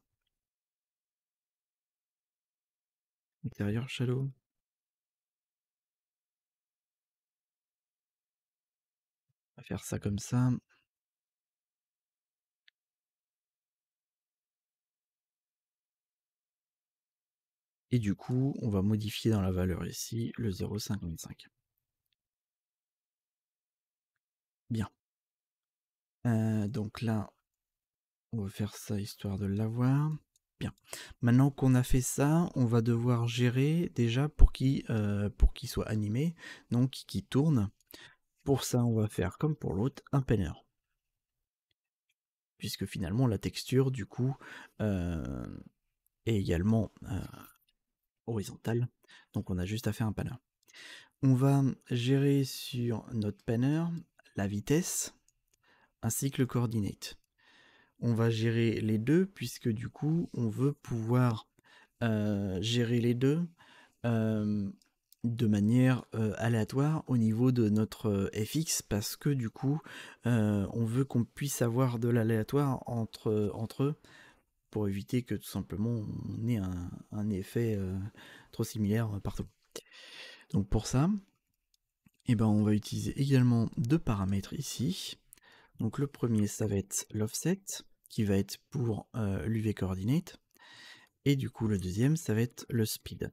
Intérieur shadow. faire ça comme ça. Et du coup, on va modifier dans la valeur ici le 0,55. Bien. Euh, donc là, on va faire ça histoire de l'avoir. Bien. Maintenant qu'on a fait ça, on va devoir gérer déjà pour euh, qu'il pour qui soit animé, donc qui tourne. Pour ça, on va faire comme pour l'autre, un panner. Puisque finalement, la texture, du coup, euh, est également horizontale. Donc on a juste à faire un panneur. On va gérer sur notre panneur la vitesse ainsi que le coordinate. On va gérer les deux puisque du coup on veut pouvoir euh, gérer les deux euh, de manière euh, aléatoire au niveau de notre fx parce que du coup on veut qu'on puisse avoir de l'aléatoire entre, entre eux pour éviter que tout simplement on ait un, effet euh, trop similaire euh, partout. Donc pour ça, eh ben on va utiliser également deux paramètres ici. Donc le premier, ça va être l'offset, qui va être pour euh, l'UV coordinate. Et du coup, le deuxième, ça va être le speed.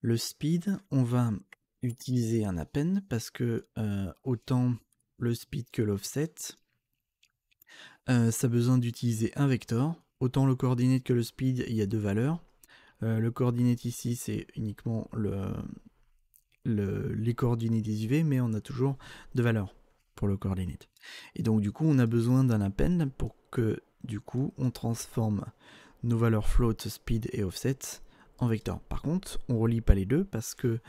Le speed, on va utiliser un append parce que autant le speed que l'offset, euh, ça a besoin d'utiliser un vecteur. Autant le coordinate que le speed, il y a deux valeurs. Euh, le coordinate ici, c'est uniquement les coordonnées des UV, mais on a toujours deux valeurs pour le coordinate. Et donc du coup, on a besoin d'un append pour que du coup, on transforme nos valeurs float, speed et offset en vecteur. Par contre, on ne relie pas les deux parce que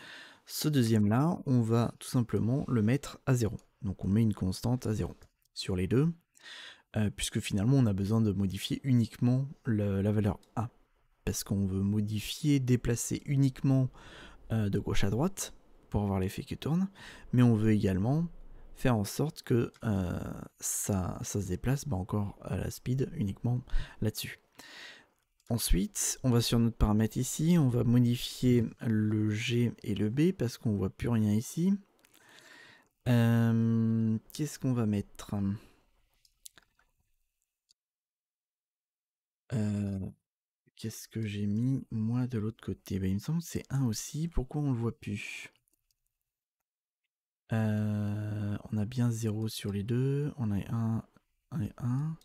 ce deuxième là, on va tout simplement le mettre à 0. Donc on met une constante à 0 sur les deux. Euh, puisque finalement on a besoin de modifier uniquement la valeur A, parce qu'on veut modifier, déplacer uniquement euh, de gauche à droite pour avoir l'effet qui tourne, mais on veut également faire en sorte que euh, ça, se déplace bah, encore à la speed uniquement là-dessus. Ensuite, on va sur notre paramètre ici, on va modifier le G et le B parce qu'on voit plus rien ici. Qu'est-ce qu'on va mettre Qu'est-ce que j'ai mis moi de l'autre côté bah, Il me semble que c'est un aussi. Pourquoi on le voit plus On a bien 0 sur les deux. On a 1, et 1.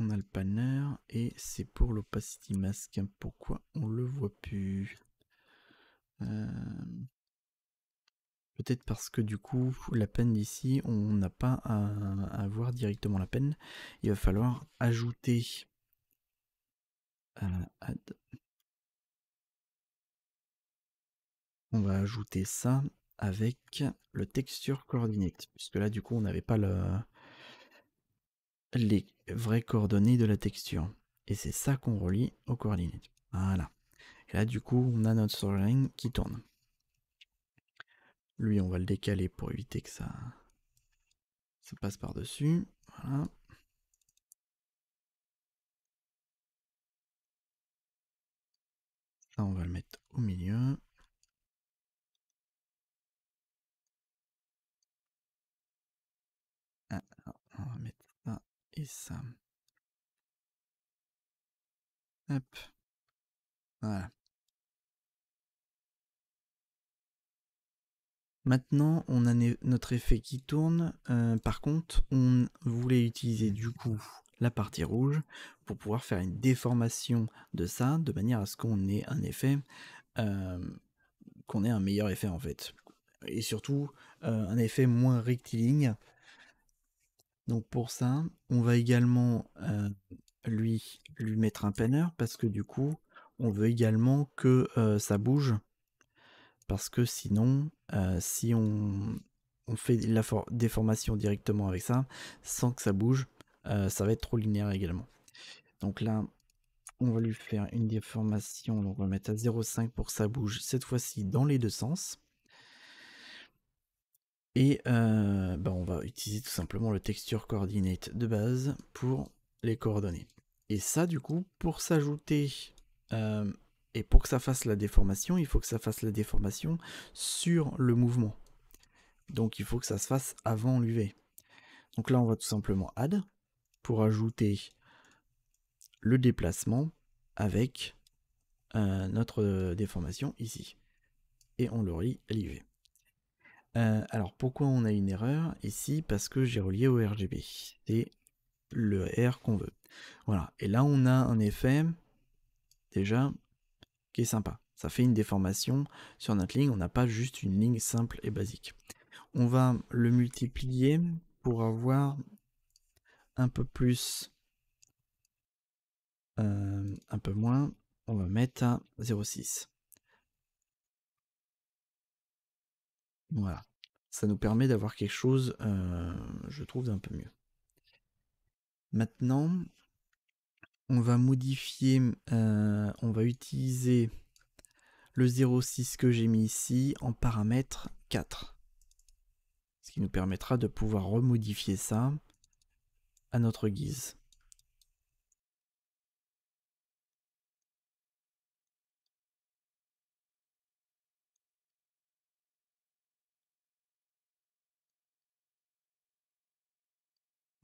On a le panner et c'est pour l'opacity mask. Hein, pourquoi on le voit plus Peut-être parce que du coup, la peine d'ici, on n'a pas à, à voir directement la peine. Il va falloir ajouter on va ajouter ça avec le texture coordinate, puisque là, du coup, on n'avait pas les vraies coordonnées de la texture et c'est ça qu'on relie aux coordinates. Voilà là, du coup, on a notre storyline qui tourne. Lui, on va le décaler pour éviter que ça ça passe par-dessus. Voilà. on va le mettre au milieu. on va mettre ça et ça. Hop. Voilà. Maintenant, on a notre effet qui tourne. Euh, par contre, on voulait utiliser du coup la partie rouge pour pouvoir faire une déformation de ça de manière à ce qu'on ait un effet, euh, qu'on ait un meilleur effet en fait. Et surtout euh, un effet moins rectiligne. Donc pour ça, on va également euh, lui, lui mettre un planner parce que du coup, on veut également que ça bouge. Parce que sinon, si on, on fait la déformation directement avec ça, sans que ça bouge, euh, ça va être trop linéaire également. Donc là, on va lui faire une déformation, donc on va mettre à 0,5 pour que ça bouge, cette fois-ci dans les deux sens. Et euh, bah, on va utiliser tout simplement le texture coordinate de base pour les coordonnées. Et ça, du coup, pour s'ajouter euh, et pour que ça fasse la déformation, il faut que ça fasse la déformation sur le mouvement. Donc il faut que ça se fasse avant l'UV. Donc là, on va tout simplement add pour ajouter le déplacement avec euh, notre euh, déformation ici. Et on le relie à l'IV. Euh, alors pourquoi on a une erreur ici Parce que j'ai relié au RGB. et le R qu'on veut. Voilà. Et là on a un effet déjà qui est sympa. Ça fait une déformation sur notre ligne. On n'a pas juste une ligne simple et basique. On va le multiplier pour avoir un peu plus, euh, un peu moins. On va mettre à 0,6. Voilà. Ça nous permet d'avoir quelque chose, euh, je trouve, d'un peu mieux. Maintenant, on va modifier, euh, on va utiliser le 0,6 que j'ai mis ici en paramètre 4. Ce qui nous permettra de pouvoir remodifier ça à notre guise.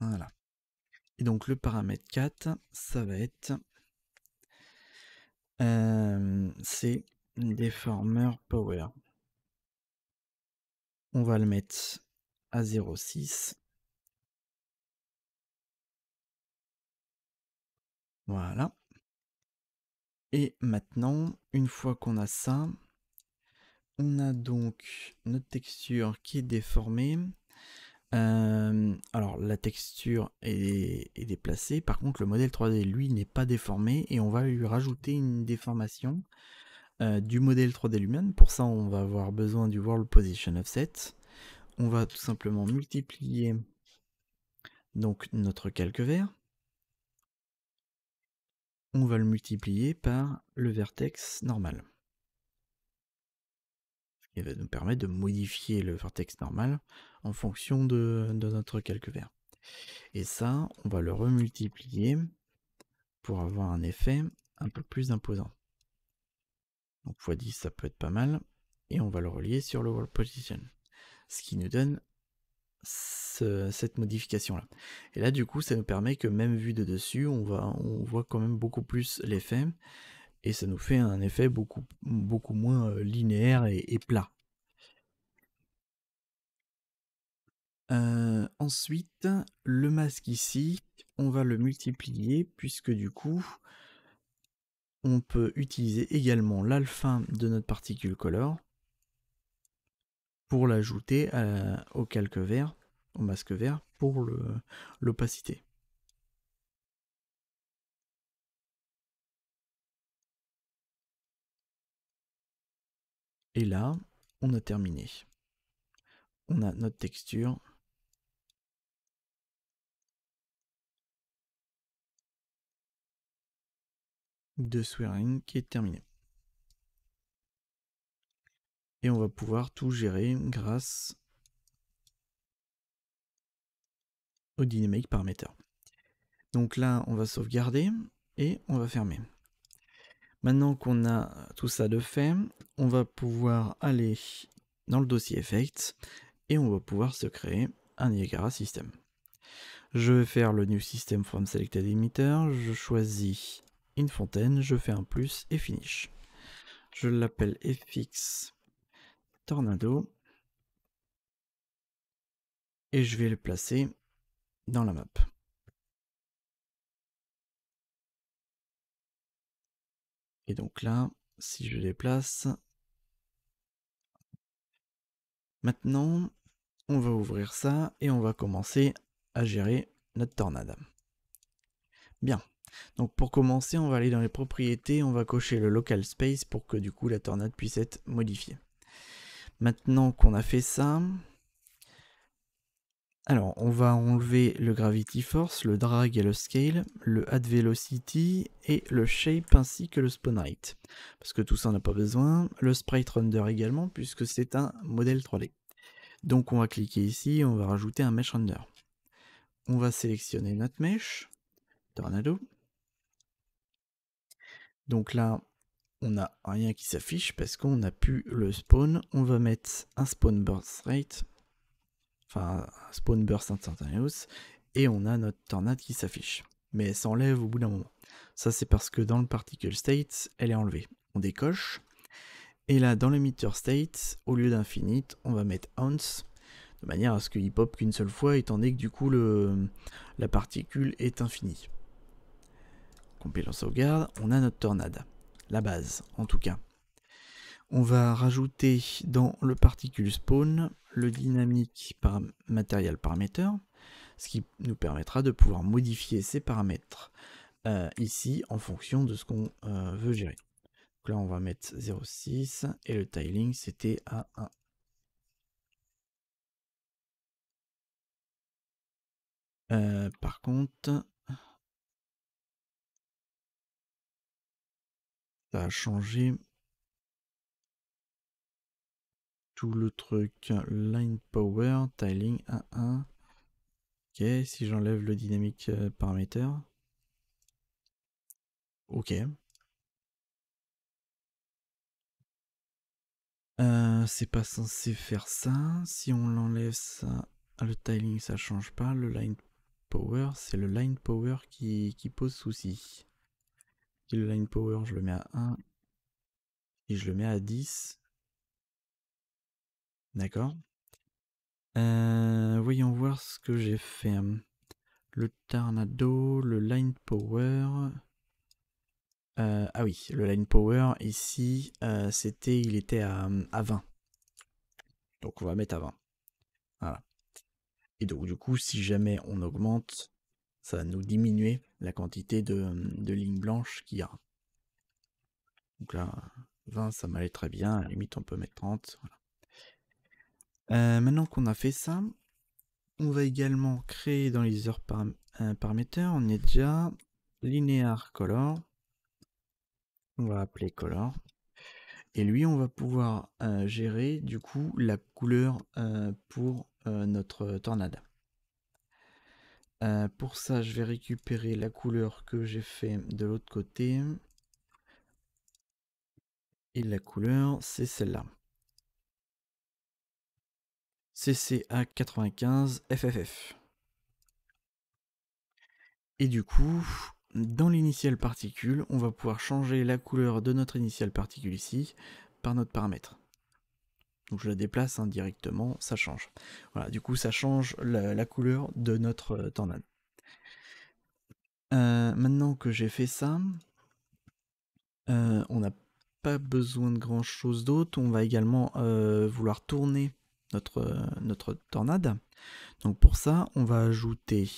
Voilà. Et donc le paramètre 4, ça va être euh, c'est Deformer Power. On va le mettre à 0,6. Voilà. Et maintenant, une fois qu'on a ça, on a donc notre texture qui est déformée. alors la texture est, déplacée, par contre le modèle 3D lui n'est pas déformé et on va lui rajouter une déformation euh, du modèle 3D lui-même. Pour ça on va avoir besoin du World Position Offset. On va tout simplement multiplier donc notre calque vert on va le multiplier par le vertex normal. Ce qui va nous permettre de modifier le vertex normal en fonction de, notre calque vert. Et ça, on va le remultiplier pour avoir un effet un peu plus imposant. Donc x10, ça peut être pas mal. Et on va le relier sur le world position. Ce qui nous donne cette modification là. Et là du coup ça nous permet que même vu de dessus on, va, on voit quand même beaucoup plus l'effet et ça nous fait un effet beaucoup, beaucoup moins euh, linéaire et, plat. Euh, ensuite, le masque ici, on va le multiplier puisque du coup, on peut utiliser également l'alpha de notre particule color pour l'ajouter euh, au calque vert, au masque vert, pour l'opacité. Et là, on a terminé. On a notre texture. de swearing qui est terminée. Et on va pouvoir tout gérer grâce au dynamic parameter. Donc là, on va sauvegarder et on va fermer. Maintenant qu'on a tout ça de fait, on va pouvoir aller dans le dossier Effects et on va pouvoir se créer un Niagara System. Je vais faire le New System from Selected Emitter, je choisis une fontaine, je fais un plus et finish. Je l'appelle FX tornado. Et je vais le placer dans la map. Et donc là, si je déplace... Maintenant, on va ouvrir ça et on va commencer à gérer notre tornade. Bien. Donc pour commencer, on va aller dans les propriétés, on va cocher le local space pour que du coup la tornade puisse être modifiée. Maintenant qu'on a fait ça, alors on va enlever le Gravity Force, le Drag et le Scale, le Add Velocity et le Shape ainsi que le Spawnite. Parce que tout ça on n'a pas besoin. Le Sprite Render également puisque c'est un modèle 3D. Donc on va cliquer ici, on va rajouter un Mesh Render. On va sélectionner notre Mesh, Tornado. Donc là, on n'a rien qui s'affiche parce qu'on a plus le spawn. On va mettre un spawn burst rate, enfin un spawn burst instantaneous, et on a notre tornade qui s'affiche. Mais elle s'enlève au bout d'un moment. Ça c'est parce que dans le particle state, elle est enlevée. On décoche. Et là, dans le meter state, au lieu d'infinite, on va mettre ounce, de manière à ce qu'il pop qu'une seule fois, étant donné que du coup le, la particule est infinie. Compilons sauvegarde, on a notre tornade base en tout cas. On va rajouter dans le particule spawn le dynamique par matériel paramètre, ce qui nous permettra de pouvoir modifier ces paramètres euh, ici en fonction de ce qu'on euh, veut gérer. Donc là on va mettre 0,6 et le tiling c'était à 1. Euh, par contre, Ça a changé tout le truc. Line power, tiling 1-1. Ok, si j'enlève le dynamique euh, paramètre. Ok. Euh, c'est pas censé faire ça. Si on l'enlève, ça, ah, le tiling ça change pas. Le line power, c'est le line power qui pose souci le Line Power, je le mets à 1. Et je le mets à 10. D'accord. Euh, voyons voir ce que j'ai fait. Le Tornado, le Line Power. Euh, ah oui, le Line Power, ici, euh, c'était, il était à, à 20. Donc on va mettre à 20. Voilà. Et donc du coup, si jamais on augmente, ça va nous diminuer la quantité mmh, de, lignes blanches qu'il y a. Donc là, 20, ça m'allait très bien. À la limite, on peut mettre 30. Euh, maintenant qu'on a fait ça, on va également créer dans les heures paramètres. Euh, on est déjà Linear color. On va appeler color. Et lui, on va pouvoir euh, gérer du coup la couleur pour notre tornade. Euh, pour ça, je vais récupérer la couleur que j'ai fait de l'autre côté. Et la couleur, c'est celle-là. CCA95FFF. Et du coup, dans l'initiale particule, on va pouvoir changer la couleur de notre initiale particule ici par notre paramètre. Donc je la déplace indirectement, hein, ça change. Voilà, du coup ça change la, couleur de notre euh, tornade. Euh, maintenant que j'ai fait ça, euh, on n'a pas besoin de grand chose d'autre. On va également vouloir tourner notre, notre tornade. Donc pour ça, on va ajouter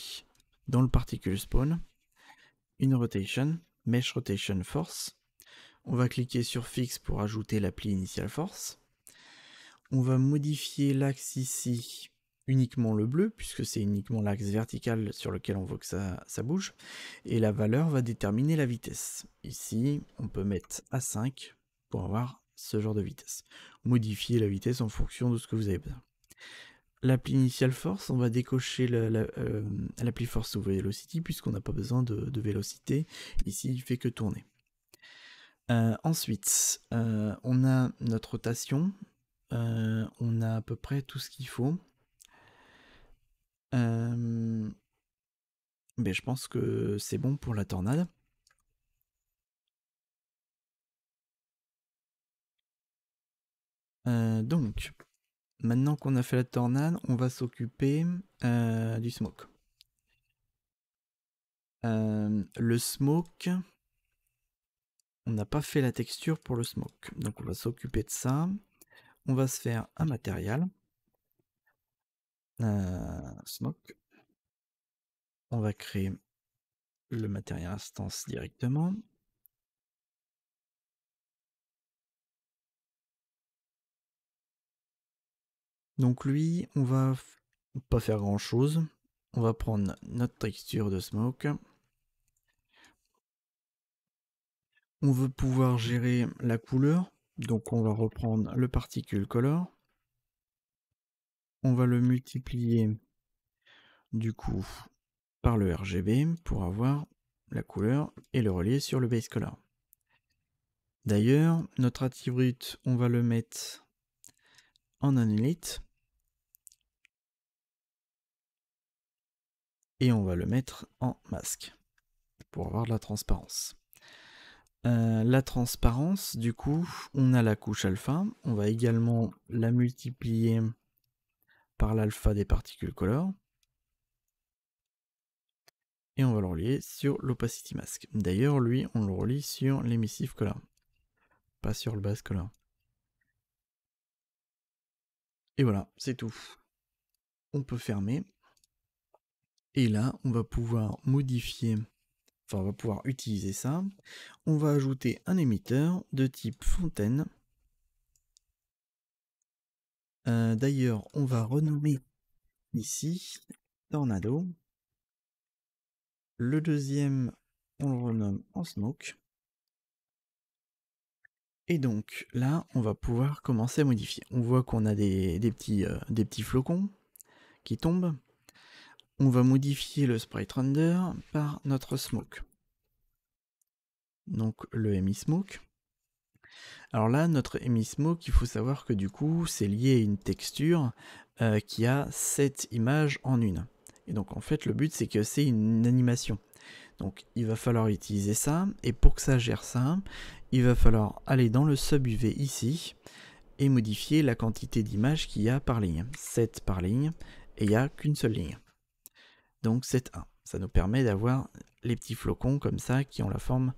dans le particule spawn une rotation, mesh rotation force. On va cliquer sur fixe pour ajouter l'appli initial force. On va modifier l'axe ici, uniquement le bleu, puisque c'est uniquement l'axe vertical sur lequel on voit que ça, bouge. Et la valeur va déterminer la vitesse. Ici, on peut mettre à 5 pour avoir ce genre de vitesse. Modifier la vitesse en fonction de ce que vous avez besoin. L'appli initial force, on va décocher euh, l'appli force ou velocity puisqu'on n'a pas besoin de, de, vélocité. Ici, il fait que tourner. Euh, ensuite, euh, on a notre rotation. Euh, on a à peu près tout ce qu'il faut. Euh, mais je pense que c'est bon pour la tornade. Euh, donc, maintenant qu'on a fait la tornade, on va s'occuper du smoke. le smoke, on n'a pas fait la texture pour le smoke, donc on va s'occuper de ça on va se faire un matériel. smoke. On va créer le matériel instance directement. Donc lui, on va pas faire grand chose. On va prendre notre texture de smoke. On veut pouvoir gérer la couleur. Donc on va reprendre le particule color. On va le multiplier du coup par le RGB pour avoir la couleur et le relier sur le base color. D'ailleurs, notre attribute, on va le mettre en init et on va le mettre en masque pour avoir de la transparence. Euh, la transparence, du coup, on a la couche alpha. On va également la multiplier par l'alpha des particules color. Et on va le relier sur l'opacity mask. D'ailleurs, lui, on le relie sur l'émissive color, pas sur le base color. Et voilà, c'est tout. On peut fermer. Et là, on va pouvoir modifier Enfin, on va pouvoir utiliser ça. On va ajouter un émetteur de type fontaine. Euh, d'ailleurs, on va renommer ici tornado. Le deuxième, on le renomme en smoke. Et donc là, on va pouvoir commencer à modifier. On voit qu'on a des, petits, euh, des petits flocons qui tombent on va modifier le sprite render par notre smoke. Donc le MI smoke. Alors là, notre MI smoke, il faut savoir que du coup, c'est lié à une texture euh, qui a 7 images en une. Et donc en fait, le but, c'est que c'est une animation. Donc il va falloir utiliser ça, et pour que ça gère ça, il va falloir aller dans le sub-UV ici, et modifier la quantité d'images qu'il y a par ligne. 7 par ligne, et il n'y a qu'une seule ligne. Donc c'est 1. Ça nous permet d'avoir les petits flocons comme ça qui ont la forme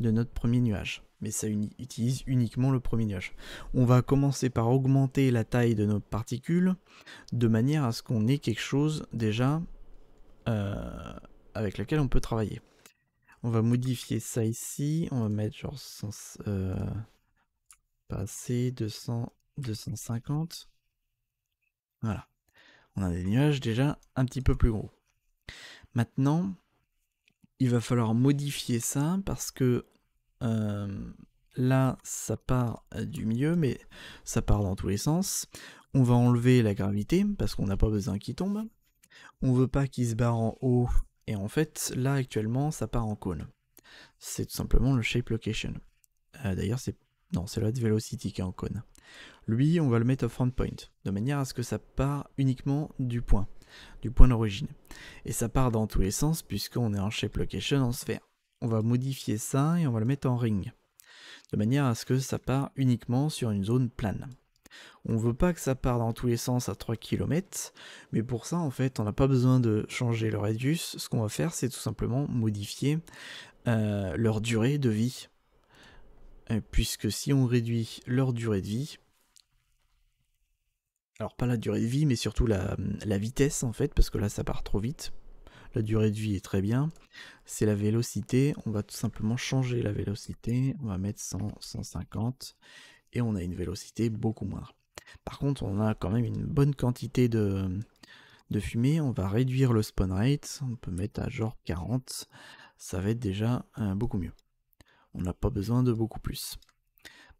de notre premier nuage. Mais ça utilise uniquement le premier nuage. On va commencer par augmenter la taille de nos particules de manière à ce qu'on ait quelque chose déjà euh, avec lequel on peut travailler. On va modifier ça ici. On va mettre genre euh, passer 200, 250. Voilà. On a des nuages déjà un petit peu plus gros. Maintenant, il va falloir modifier ça parce que euh, là, ça part euh, du milieu, mais ça part dans tous les sens. On va enlever la gravité parce qu'on n'a pas besoin qu'il tombe. On ne veut pas qu'il se barre en haut. Et en fait, là actuellement, ça part en cône. C'est tout simplement le shape location. Euh, d'ailleurs, c'est non, c'est velocity qui est en cône. Lui, on va le mettre au front point, de manière à ce que ça part uniquement du point du point d'origine. Et ça part dans tous les sens, puisqu'on est en shape location en sphère. On va modifier ça et on va le mettre en ring, de manière à ce que ça part uniquement sur une zone plane. On ne veut pas que ça part dans tous les sens à 3 km, mais pour ça en fait on n'a pas besoin de changer le radius, ce qu'on va faire c'est tout simplement modifier euh, leur durée de vie. Puisque si on réduit leur durée de vie, alors pas la durée de vie, mais surtout la, vitesse en fait, parce que là ça part trop vite. La durée de vie est très bien. C'est la vélocité. On va tout simplement changer la vélocité. On va mettre 100, 150 et on a une vélocité beaucoup moindre. Par contre, on a quand même une bonne quantité de, fumée. On va réduire le spawn rate. On peut mettre à genre 40. Ça va être déjà euh, beaucoup mieux. On n'a pas besoin de beaucoup plus.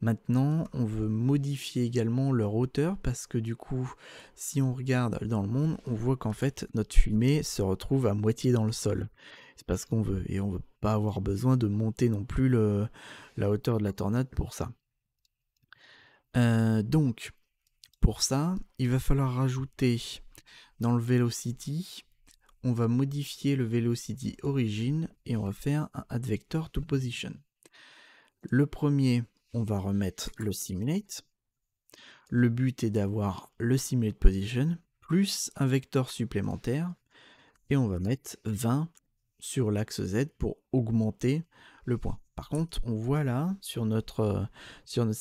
Maintenant, on veut modifier également leur hauteur parce que du coup, si on regarde dans le monde, on voit qu'en fait, notre fumée se retrouve à moitié dans le sol. C'est parce qu'on veut et on veut pas avoir besoin de monter non plus la hauteur de la tornade pour ça. Euh, donc, pour ça, il va falloir rajouter dans le Velocity, on va modifier le Velocity Origin et on va faire un add to position. Le premier, on va remettre le simulate. Le but est d'avoir le simulate position plus un vecteur supplémentaire et on va mettre 20 sur l'axe Z pour augmenter le point. Par contre, on voit là sur notre, euh, sur notre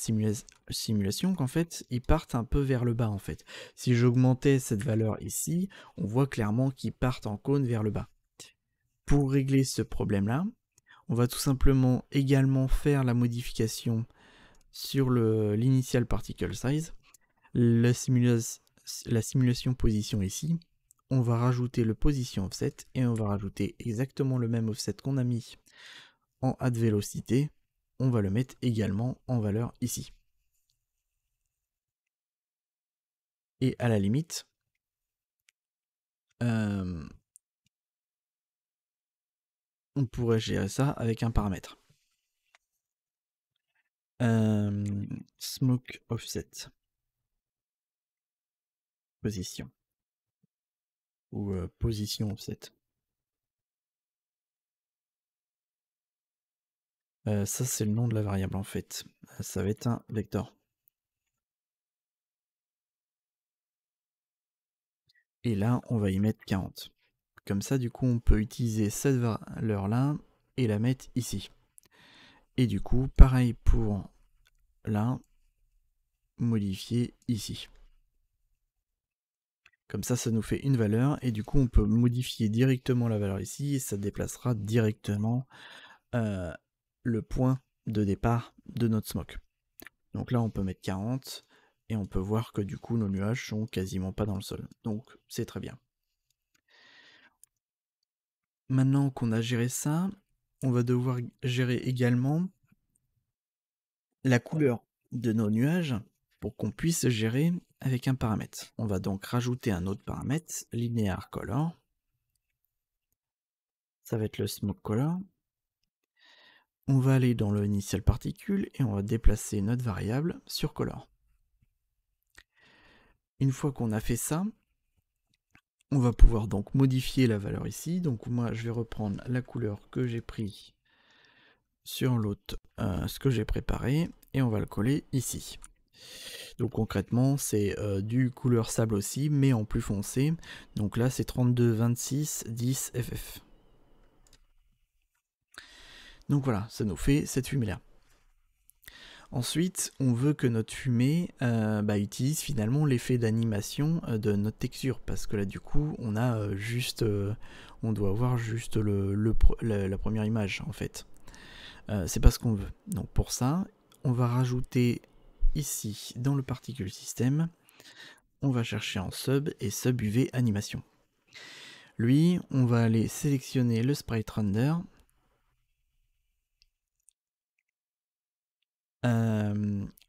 simulation qu'en fait, ils partent un peu vers le bas en fait. Si j'augmentais cette valeur ici, on voit clairement qu'ils partent en cône vers le bas. Pour régler ce problème là, on va tout simplement également faire la modification sur l'initial particle size, la, simulation position ici, on va rajouter le position offset et on va rajouter exactement le même offset qu'on a mis en add vélocité on va le mettre également en valeur ici. Et à la limite, euh, on pourrait gérer ça avec un paramètre smoke offset. Position. Ou position offset. ça, c'est le nom de la variable en fait. Ça va être un vecteur. Et là, on va y mettre 40. Comme ça, du coup, on peut utiliser cette valeur-là et la mettre ici. Et du coup, pareil pour là, modifier ici. Comme ça, ça nous fait une valeur et du coup, on peut modifier directement la valeur ici et ça déplacera directement euh, le point de départ de notre smoke. Donc là, on peut mettre 40 et on peut voir que du coup, nos nuages sont quasiment pas dans le sol. Donc, c'est très bien. Maintenant qu'on a géré ça, on va devoir gérer également la couleur de nos nuages pour qu'on puisse gérer avec un paramètre. On va donc rajouter un autre paramètre, linear color. Ça va être le smoke color. On va aller dans le initial particule et on va déplacer notre variable sur color. Une fois qu'on a fait ça, on va pouvoir donc modifier la valeur ici. Donc moi, je vais reprendre la couleur que j'ai pris sur l'autre, euh, ce que j'ai préparé, et on va le coller ici. Donc concrètement, c'est euh, du couleur sable aussi, mais en plus foncé. Donc là, c'est 32, 26, 10 FF. Donc voilà, ça nous fait cette fumée-là. Ensuite, on veut que notre fumée euh, bah, utilise finalement l'effet d'animation euh, de notre texture, parce que là du coup, on a euh, juste, on doit avoir juste la, première image en fait. c'est pas ce qu'on veut. Donc pour ça, on va rajouter ici dans le particule système, on va chercher en sub et sub UV animation. Lui, on va aller sélectionner le sprite render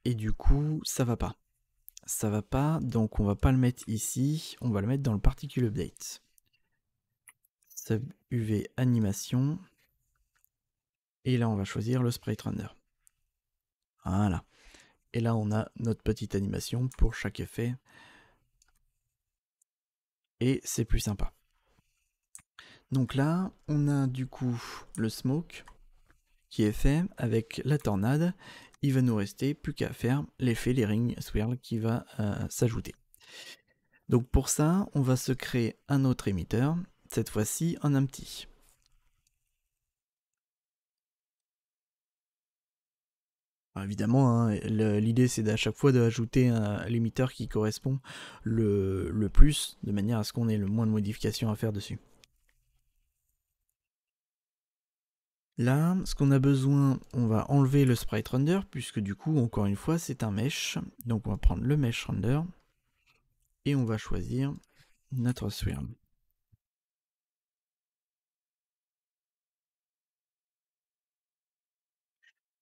et du coup, ça va pas. Ça va pas, donc on va pas le mettre ici, on va le mettre dans le particule update. Sub UV animation. Et là, on va choisir le sprite render. Voilà. Et là, on a notre petite animation pour chaque effet. Et c'est plus sympa. Donc là, on a du coup le smoke qui est fait avec la tornade il va nous rester plus qu'à faire l'effet rings Swirl qui va euh, s'ajouter. Donc pour ça, on va se créer un autre émetteur, cette fois-ci un petit. évidemment, hein, l'idée c'est à chaque fois d'ajouter l'émetteur qui correspond le, le plus, de manière à ce qu'on ait le moins de modifications à faire dessus. Là, ce qu'on a besoin, on va enlever le sprite render, puisque du coup, encore une fois, c'est un mesh. Donc on va prendre le mesh render, et on va choisir notre swirl.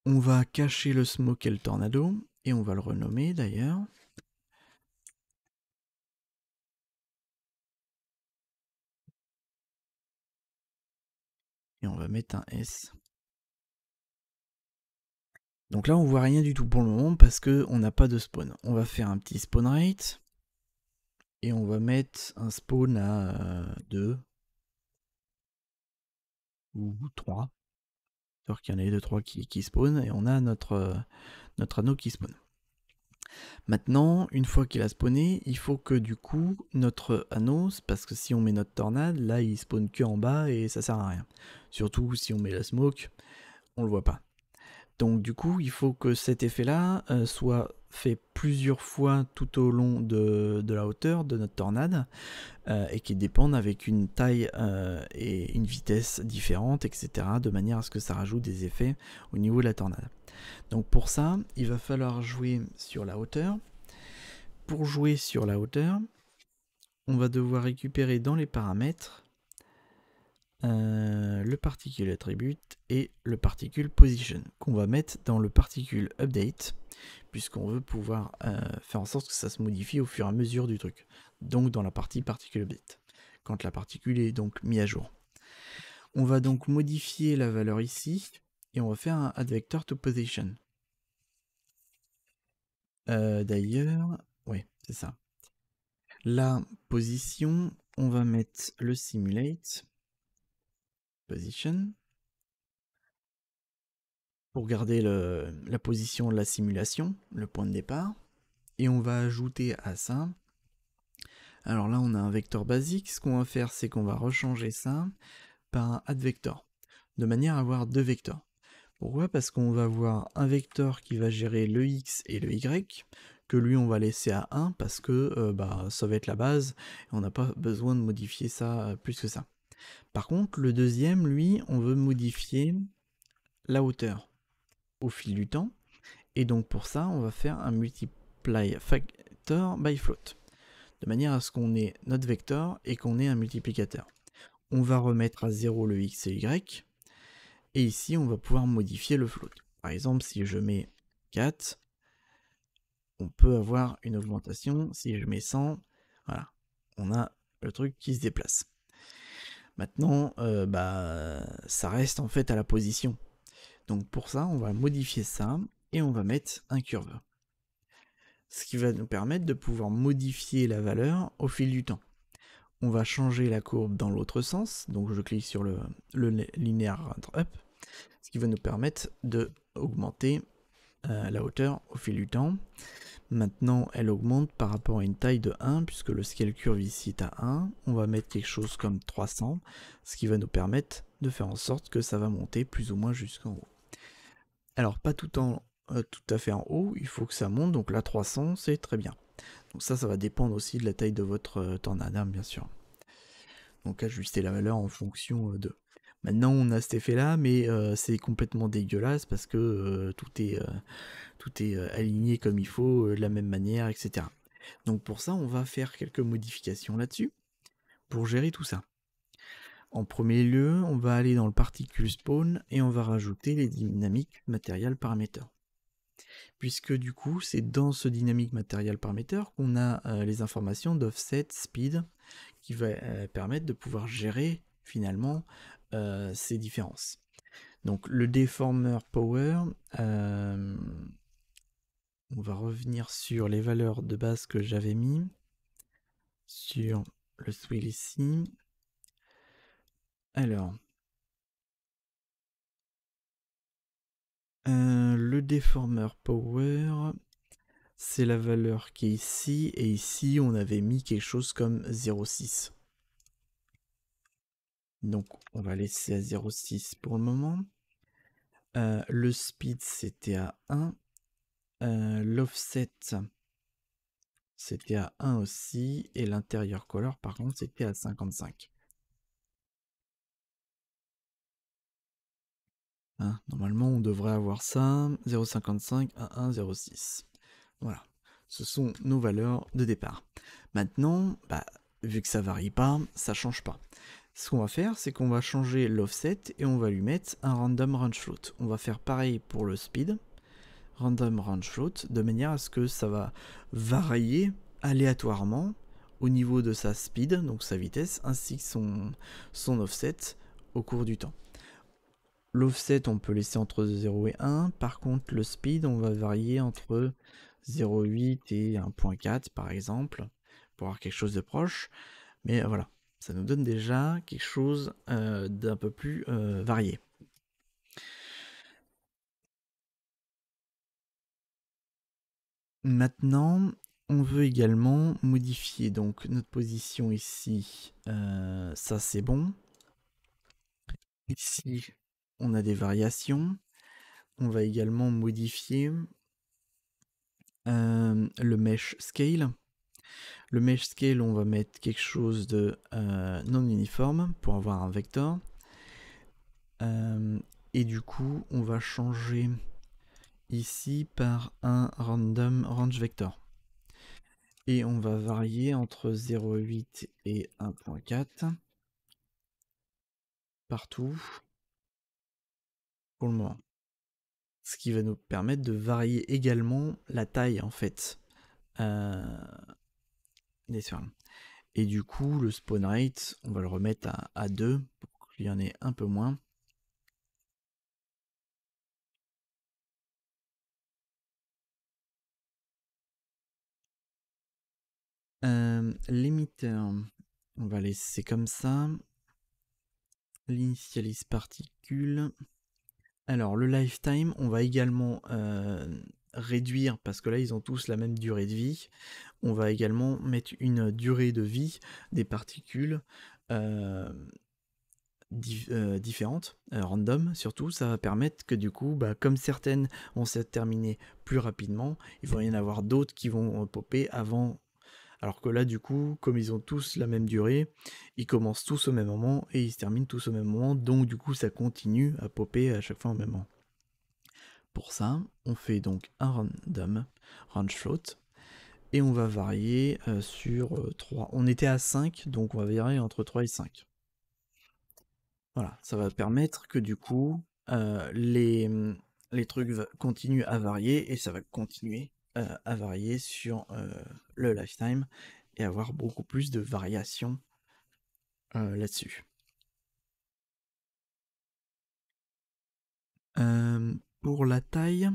On va cacher le smoke et le tornado, et on va le renommer d'ailleurs. et on va mettre un S. Donc là, on voit rien du tout pour le moment parce qu'on n'a pas de spawn. On va faire un petit spawn rate et on va mettre un spawn à 2 euh, ou 3. Alors qu'il y en a les 2-3 qui, qui spawn et on a notre, euh, notre anneau qui spawn. Maintenant, une fois qu'il a spawné, il faut que du coup notre annonce, parce que si on met notre tornade, là il spawn que en bas et ça sert à rien. Surtout si on met la smoke, on le voit pas. Donc du coup, il faut que cet effet-là euh, soit fait plusieurs fois tout au long de, la hauteur de notre tornade euh, et qui dépendent avec une taille euh, et une vitesse différentes, etc., de manière à ce que ça rajoute des effets au niveau de la tornade. Donc pour ça, il va falloir jouer sur la hauteur. Pour jouer sur la hauteur, on va devoir récupérer dans les paramètres euh, le particule attribute et le particule position qu'on va mettre dans le particule update puisqu'on veut pouvoir euh, faire en sorte que ça se modifie au fur et à mesure du truc. Donc dans la partie particule update quand la particule est donc mise à jour. On va donc modifier la valeur ici et on va faire un add vector to position. Euh, d'ailleurs, oui c'est ça. La position, on va mettre le simulate position. Pour garder le, la position de la simulation, le point de départ. Et on va ajouter à ça. Alors là, on a un vecteur basique. Ce qu'on va faire, c'est qu'on va rechanger ça par un add vector. De manière à avoir deux vecteurs. Pourquoi Parce qu'on va avoir un vecteur qui va gérer le x et le y, que lui on va laisser à 1 parce que euh, bah, ça va être la base, et on n'a pas besoin de modifier ça euh, plus que ça. Par contre, le deuxième, lui, on veut modifier la hauteur au fil du temps. Et donc pour ça, on va faire un multiply factor by float, de manière à ce qu'on ait notre vecteur et qu'on ait un multiplicateur. On va remettre à 0 le x et y, et ici on va pouvoir modifier le float. Par exemple, si je mets 4, on peut avoir une augmentation. Si je mets 100, voilà, on a le truc qui se déplace. Maintenant, euh, bah, ça reste en fait à la position. Donc pour ça, on va modifier ça et on va mettre un curveur. Ce qui va nous permettre de pouvoir modifier la valeur au fil du temps. On va changer la courbe dans l'autre sens, donc je clique sur le, le linéaire up, ce qui va nous permettre de augmenter la hauteur au fil du temps. Maintenant, elle augmente par rapport à une taille de 1, puisque le scale curve ici est à 1. On va mettre quelque chose comme 300, ce qui va nous permettre de faire en sorte que ça va monter plus ou moins jusqu'en haut. Alors, pas tout, en, euh, tout à fait en haut, il faut que ça monte, donc là 300, c'est très bien. Donc ça, ça va dépendre aussi de la taille de votre euh, tornade, hein, bien sûr. Donc ajuster la valeur en fonction euh, de... Maintenant, on a cet effet-là, mais euh, c'est complètement dégueulasse parce que euh, tout est, euh, tout est aligné comme il faut, de la même manière, etc. Donc pour ça, on va faire quelques modifications là-dessus pour gérer tout ça. En premier lieu, on va aller dans le particule spawn et on va rajouter les dynamiques matériel paramètres. Puisque du coup, c'est dans ce dynamique matériel paramètres qu'on a les informations d'offset, speed, qui va permettre de pouvoir gérer finalement euh, ces différences. Donc le Deformer Power, euh, on va revenir sur les valeurs de base que j'avais mis, sur le swill ici. Alors, euh, le Deformer Power, c'est la valeur qui est ici, et ici on avait mis quelque chose comme 0,6. Donc on va laisser à 0,6 pour le moment. Euh, le speed c'était à 1. Euh, l'offset c'était à 1 aussi. Et l'intérieur color par contre c'était à 55. Hein, normalement on devrait avoir ça. 0,55 à 1,06. Voilà. Ce sont nos valeurs de départ. Maintenant, bah, vu que ça ne varie pas, ça change pas. Ce qu'on va faire, c'est qu'on va changer l'offset et on va lui mettre un random range float. On va faire pareil pour le speed, random range float, de manière à ce que ça va varier aléatoirement au niveau de sa speed, donc sa vitesse, ainsi que son, son offset au cours du temps. L'offset, on peut laisser entre 0 et 1. Par contre, le speed, on va varier entre 0,8 et 1,4 par exemple, pour avoir quelque chose de proche. Mais voilà, ça nous donne déjà quelque chose euh, d'un peu plus euh, varié. Maintenant, on veut également modifier donc notre position ici. Euh, ça, c'est bon. Ici, on a des variations. On va également modifier le mesh scale. Le mesh scale, on va mettre quelque chose de euh, non uniforme pour avoir un vecteur. Euh, et du coup, on va changer ici par un random range vector. Et on va varier entre 0,8 et 1,4 partout pour le moment. Ce qui va nous permettre de varier également la taille en fait. Euh, et du coup, le spawn rate, on va le remettre à, à 2 pour qu'il y en ait un peu moins. Euh, on va laisser comme ça. L'initialise particule. Alors, le lifetime, on va également euh, réduire, parce que là ils ont tous la même durée de vie, on va également mettre une durée de vie des particules euh, euh, différentes, euh, random surtout, ça va permettre que du coup, bah, comme certaines vont se terminer plus rapidement, il va y en avoir d'autres qui vont popper avant. Alors que là, du coup, comme ils ont tous la même durée, ils commencent tous au même moment et ils se terminent tous au même moment, donc du coup, ça continue à popper à chaque fois au même moment. Pour ça, on fait donc un random, range float, et on va varier euh, sur 3. Euh, on était à 5, donc on va varier entre 3 et 5. Voilà, ça va permettre que du coup, euh, les, les, trucs continuent à varier, et ça va continuer à varier sur le lifetime, et avoir beaucoup plus de variations là-dessus pour la taille,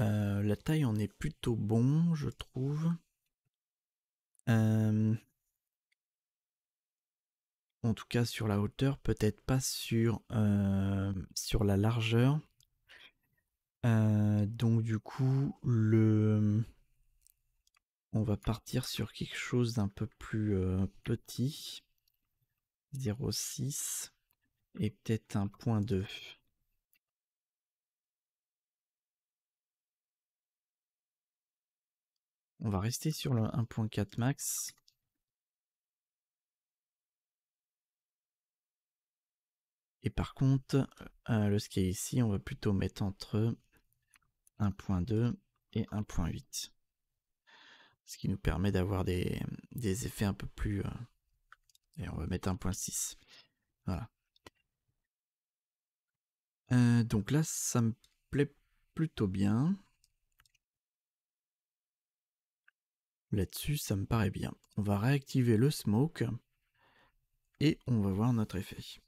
euh, la taille en est plutôt bon, je trouve. Euh, en tout cas sur la hauteur, peut-être pas sur, euh, sur la largeur. donc du coup, le... on va partir sur quelque chose d'un peu plus petit. 0,6 et peut-être un point 2. On va rester sur le 1.4 max. Et par contre, euh, le ski ici, on va plutôt mettre entre 1.2 et 1.8. Ce qui nous permet d'avoir des, effets un peu plus... Euh, et on va mettre 1.6. Voilà. Euh, donc là, ça me plaît plutôt bien. Là-dessus, ça me paraît bien. On va réactiver le smoke et on va voir notre effet.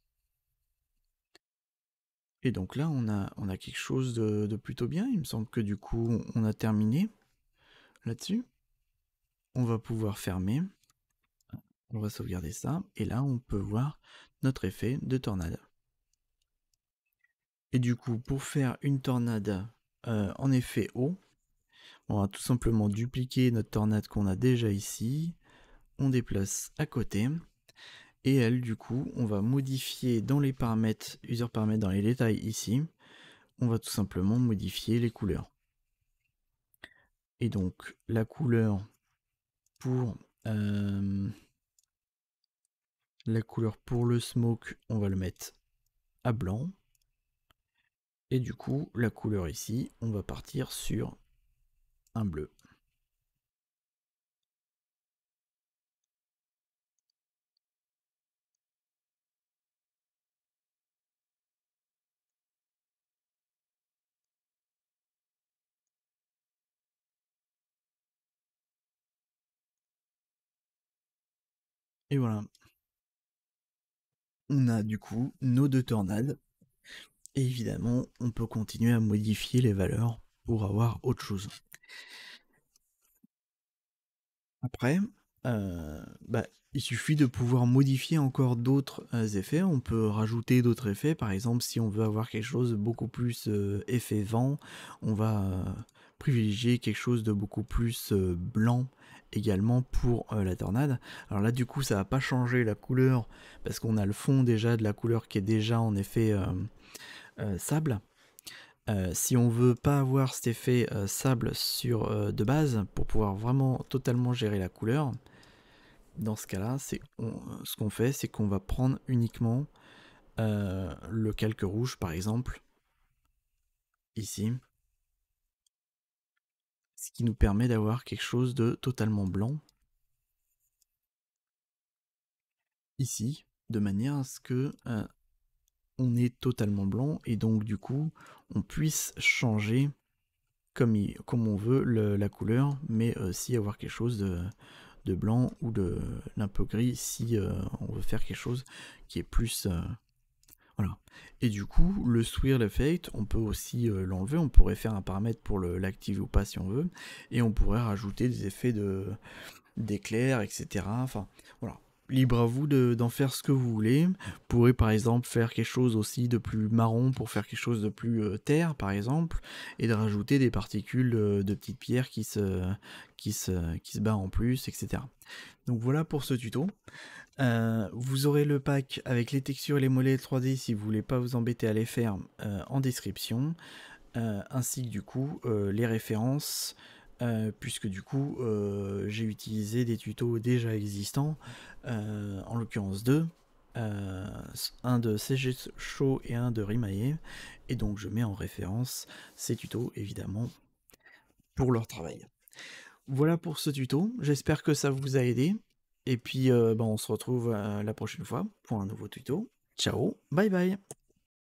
Et donc là, on a, on a quelque chose de plutôt bien. Il me semble que du coup, on a terminé là-dessus. On va pouvoir fermer. On va sauvegarder ça. Et là, on peut voir notre effet de tornade. Et du coup, pour faire une tornade euh, en effet haut, on va tout simplement dupliquer notre tornade qu'on a déjà ici. On déplace à côté. Et elle, du coup, on va modifier dans les paramètres, user paramètres dans les détails ici. On va tout simplement modifier les couleurs. Et donc, la couleur pour... Euh, la couleur pour le smoke, on va le mettre à blanc. Et du coup, la couleur ici, on va partir sur un bleu. Et voilà. On a du coup nos deux tornades évidemment, on peut continuer à modifier les valeurs pour avoir autre chose. Après, euh, bah, il suffit de pouvoir modifier encore d'autres euh, effets. On peut rajouter d'autres effets. Par exemple, si on veut avoir quelque chose de beaucoup plus euh, effet vent, on va privilégier quelque chose de beaucoup plus blanc également pour la tornade. Alors là, du coup, ça va pas changer la couleur parce qu'on a le fond déjà de la couleur qui est déjà en effet euh, sable. Euh, si on veut pas avoir cet effet euh, sable sur de base pour pouvoir vraiment totalement gérer la couleur, dans ce cas-là, c'est ce qu'on fait, c'est qu'on va prendre uniquement le calque rouge, par exemple, ici, ce qui nous permet d'avoir quelque chose de totalement blanc ici, de manière à ce que on est totalement blanc et donc du coup on puisse changer comme, il, comme on veut la couleur, mais aussi euh, avoir quelque chose de, blanc ou d'un peu gris si euh, on veut faire quelque chose qui est plus... Euh, voilà. Et du coup, le swirl effect, on peut aussi l'enlever. On pourrait faire un paramètre pour l'activer ou pas si on veut. Et on pourrait rajouter des effets d'éclairs, etc. Enfin, voilà libre à vous d'en faire ce que vous voulez. Vous pourrez par exemple faire quelque chose aussi de plus marron pour faire quelque chose de plus euh, terre par exemple et de rajouter des particules euh, de petites pierres qui se, qui, se, qui se bat en plus, etc. Donc voilà pour ce tuto. Euh, vous aurez le pack avec les textures et les mollets 3D si vous voulez pas vous embêter à les faire en description, ainsi que du coup les références euh, puisque du coup euh, j'ai utilisé des tutos déjà existants, euh, en l'occurrence deux, un de CG Show et un de Rimae, et donc je mets en référence ces tutos évidemment pour leur travail. Voilà pour ce tuto, j'espère que ça vous a aidé, et puis ben, on se retrouve la prochaine fois pour un nouveau tuto. Ciao, bye bye